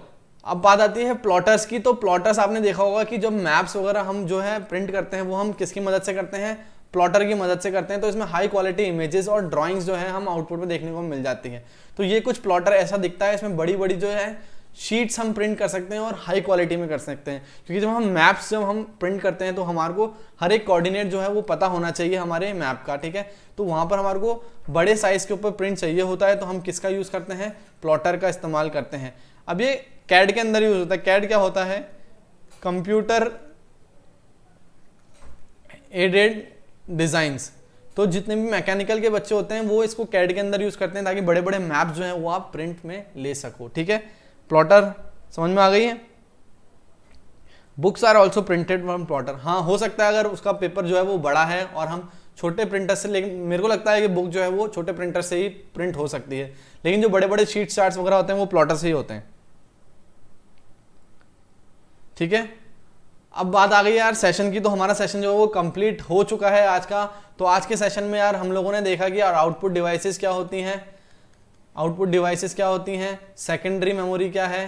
अब बात आती है प्लॉटर्स की तो प्लॉटर्स आपने देखा होगा कि जब मैप्स वगैरह हम जो है प्रिंट करते हैं वो हम किसकी मदद से करते हैं प्लॉटर की मदद से करते हैं तो इसमें हाई क्वालिटी इमेजेस और ड्राइंग्स जो है हम आउटपुट में देखने को मिल जाती है तो ये कुछ प्लॉटर ऐसा दिखता है इसमें बड़ी बड़ी जो है शीट्स हम प्रिंट कर सकते हैं और हाई क्वालिटी में कर सकते हैं क्योंकि जब हम मैप्स जब हम प्रिंट करते हैं तो हमारे को हर एक कोऑर्डिनेट जो है वो पता होना चाहिए हमारे मैप का ठीक है तो वहाँ पर हमारे को बड़े साइज़ के ऊपर प्रिंट चाहिए होता है तो हम किसका यूज़ करते हैं प्लॉटर का इस्तेमाल करते हैं अब ये कैड के अंदर यूज होता है कैड क्या होता है कंप्यूटर एडेड डिज़ाइंस तो जितने भी मैकेनिकल के बच्चे होते हैं वो इसको कैड के अंदर यूज़ करते हैं ताकि बड़े बड़े मैप जो हैं वो आप प्रिंट में ले सको ठीक है प्लॉटर समझ में आ गई है books are also printed from plotter हाँ हो सकता है अगर उसका पेपर जो है वो बड़ा है और हम छोटे प्रिंटर से लेकिन मेरे को लगता है कि बुक जो है वो छोटे प्रिंटर से ही प्रिंट हो सकती है लेकिन जो बड़े बड़े शीट चार्ट वगैरह होते हैं वो प्लॉटर से ही होते हैं ठीक है अब बात आ गई यार सेशन की तो हमारा सेशन जो है वो कंप्लीट हो चुका है आज का तो आज के सेशन में यार हम लोगों ने देखा कि यार आउटपुट डिवाइसेस क्या होती हैं आउटपुट डिवाइसेस क्या होती हैं सेकेंडरी मेमोरी क्या है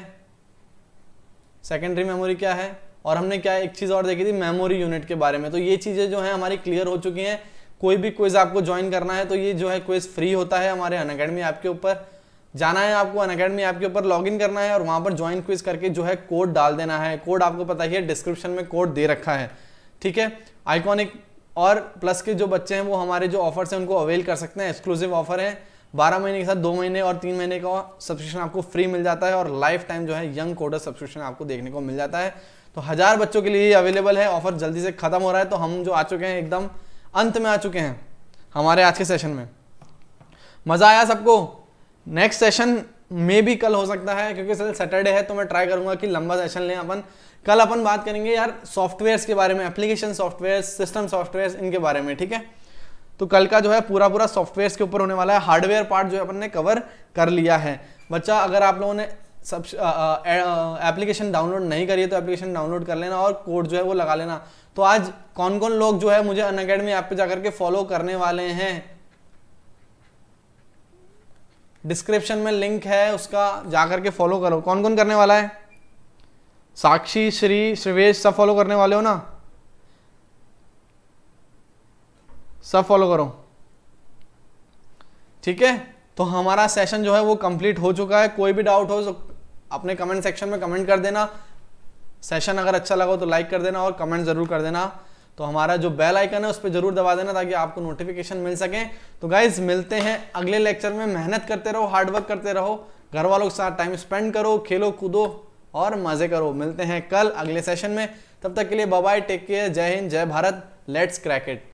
सेकेंडरी मेमोरी क्या है और हमने क्या एक चीज़ और देखी थी मेमोरी यूनिट के बारे में तो ये चीज़ें जो हैं हमारी क्लियर हो चुकी हैं कोई भी क्विज आपको ज्वाइन करना है तो ये जो है क्विज फ्री होता है हमारे अन अकेडमी ऐप के ऊपर जाना है आपको अन अकेडमी ऐप के ऊपर लॉगिन करना है और वहाँ पर ज्वाइन क्विज करके जो है कोड डाल देना है कोड आपको पता ही है डिस्क्रिप्शन में कोड दे रखा है ठीक है आइकॉनिक और प्लस के जो बच्चे हैं वो हमारे जो ऑफर्स हैं उनको अवेल कर सकते हैं एक्सक्लूसिव ऑफर है बारह महीने के साथ दो महीने और तीन महीने का सब्सक्रिप्शन आपको फ्री मिल जाता है और लाइफ टाइम जो है यंग कोडर सब्सक्रिप्शन आपको देखने को मिल जाता है तो हज़ार बच्चों के लिए अवेलेबल है ऑफर जल्दी से ख़त्म हो रहा है तो हम जो आ चुके हैं एकदम अंत में आ चुके हैं हमारे आज के सेशन में मज़ा आया सबको नेक्स्ट सेशन मे भी कल हो सकता है क्योंकि सर सैटरडे है तो मैं ट्राई करूंगा कि लंबा सेशन लें अपन कल अपन बात करेंगे यार सॉफ्टवेयर्स के बारे में एप्लीकेशन सॉफ्टवेयर सिस्टम सॉफ्टवेयर इनके बारे में ठीक है तो कल का जो है पूरा पूरा सॉफ्टवेयर के ऊपर होने वाला है हार्डवेयर पार्ट जो है अपन ने कवर कर लिया है बच्चा अगर आप लोगों ने सब एप्लीकेशन डाउनलोड नहीं करिए तो एप्लीकेशन डाउनलोड कर लेना और कोड जो है वो लगा लेना तो आज कौन कौन लोग जो है मुझे अन अकेडमी ऐप पे जाकर के फॉलो करने वाले हैं डिस्क्रिप्शन में लिंक है उसका जाकर के फॉलो करो कौन कौन करने वाला है साक्षी श्री श्रीवेश सब फॉलो करने वाले हो ना सब फॉलो करो ठीक है तो हमारा सेशन जो है वो कंप्लीट हो चुका है कोई भी डाउट हो तो अपने कमेंट सेक्शन में कमेंट कर देना सेशन अगर अच्छा लगा हो तो लाइक कर देना और कमेंट ज़रूर कर देना तो हमारा जो बेल आइकन है उस पर जरूर दबा देना ताकि आपको नोटिफिकेशन मिल सके तो गाइज मिलते हैं अगले लेक्चर में मेहनत करते रहो हार्डवर्क करते रहो घर वालों के साथ टाइम स्पेंड करो खेलो कूदो और मजे करो मिलते हैं कल अगले सेशन में तब तक के लिए बाय टेक केयर जय हिंद जय भारत लेट्स क्रैकेट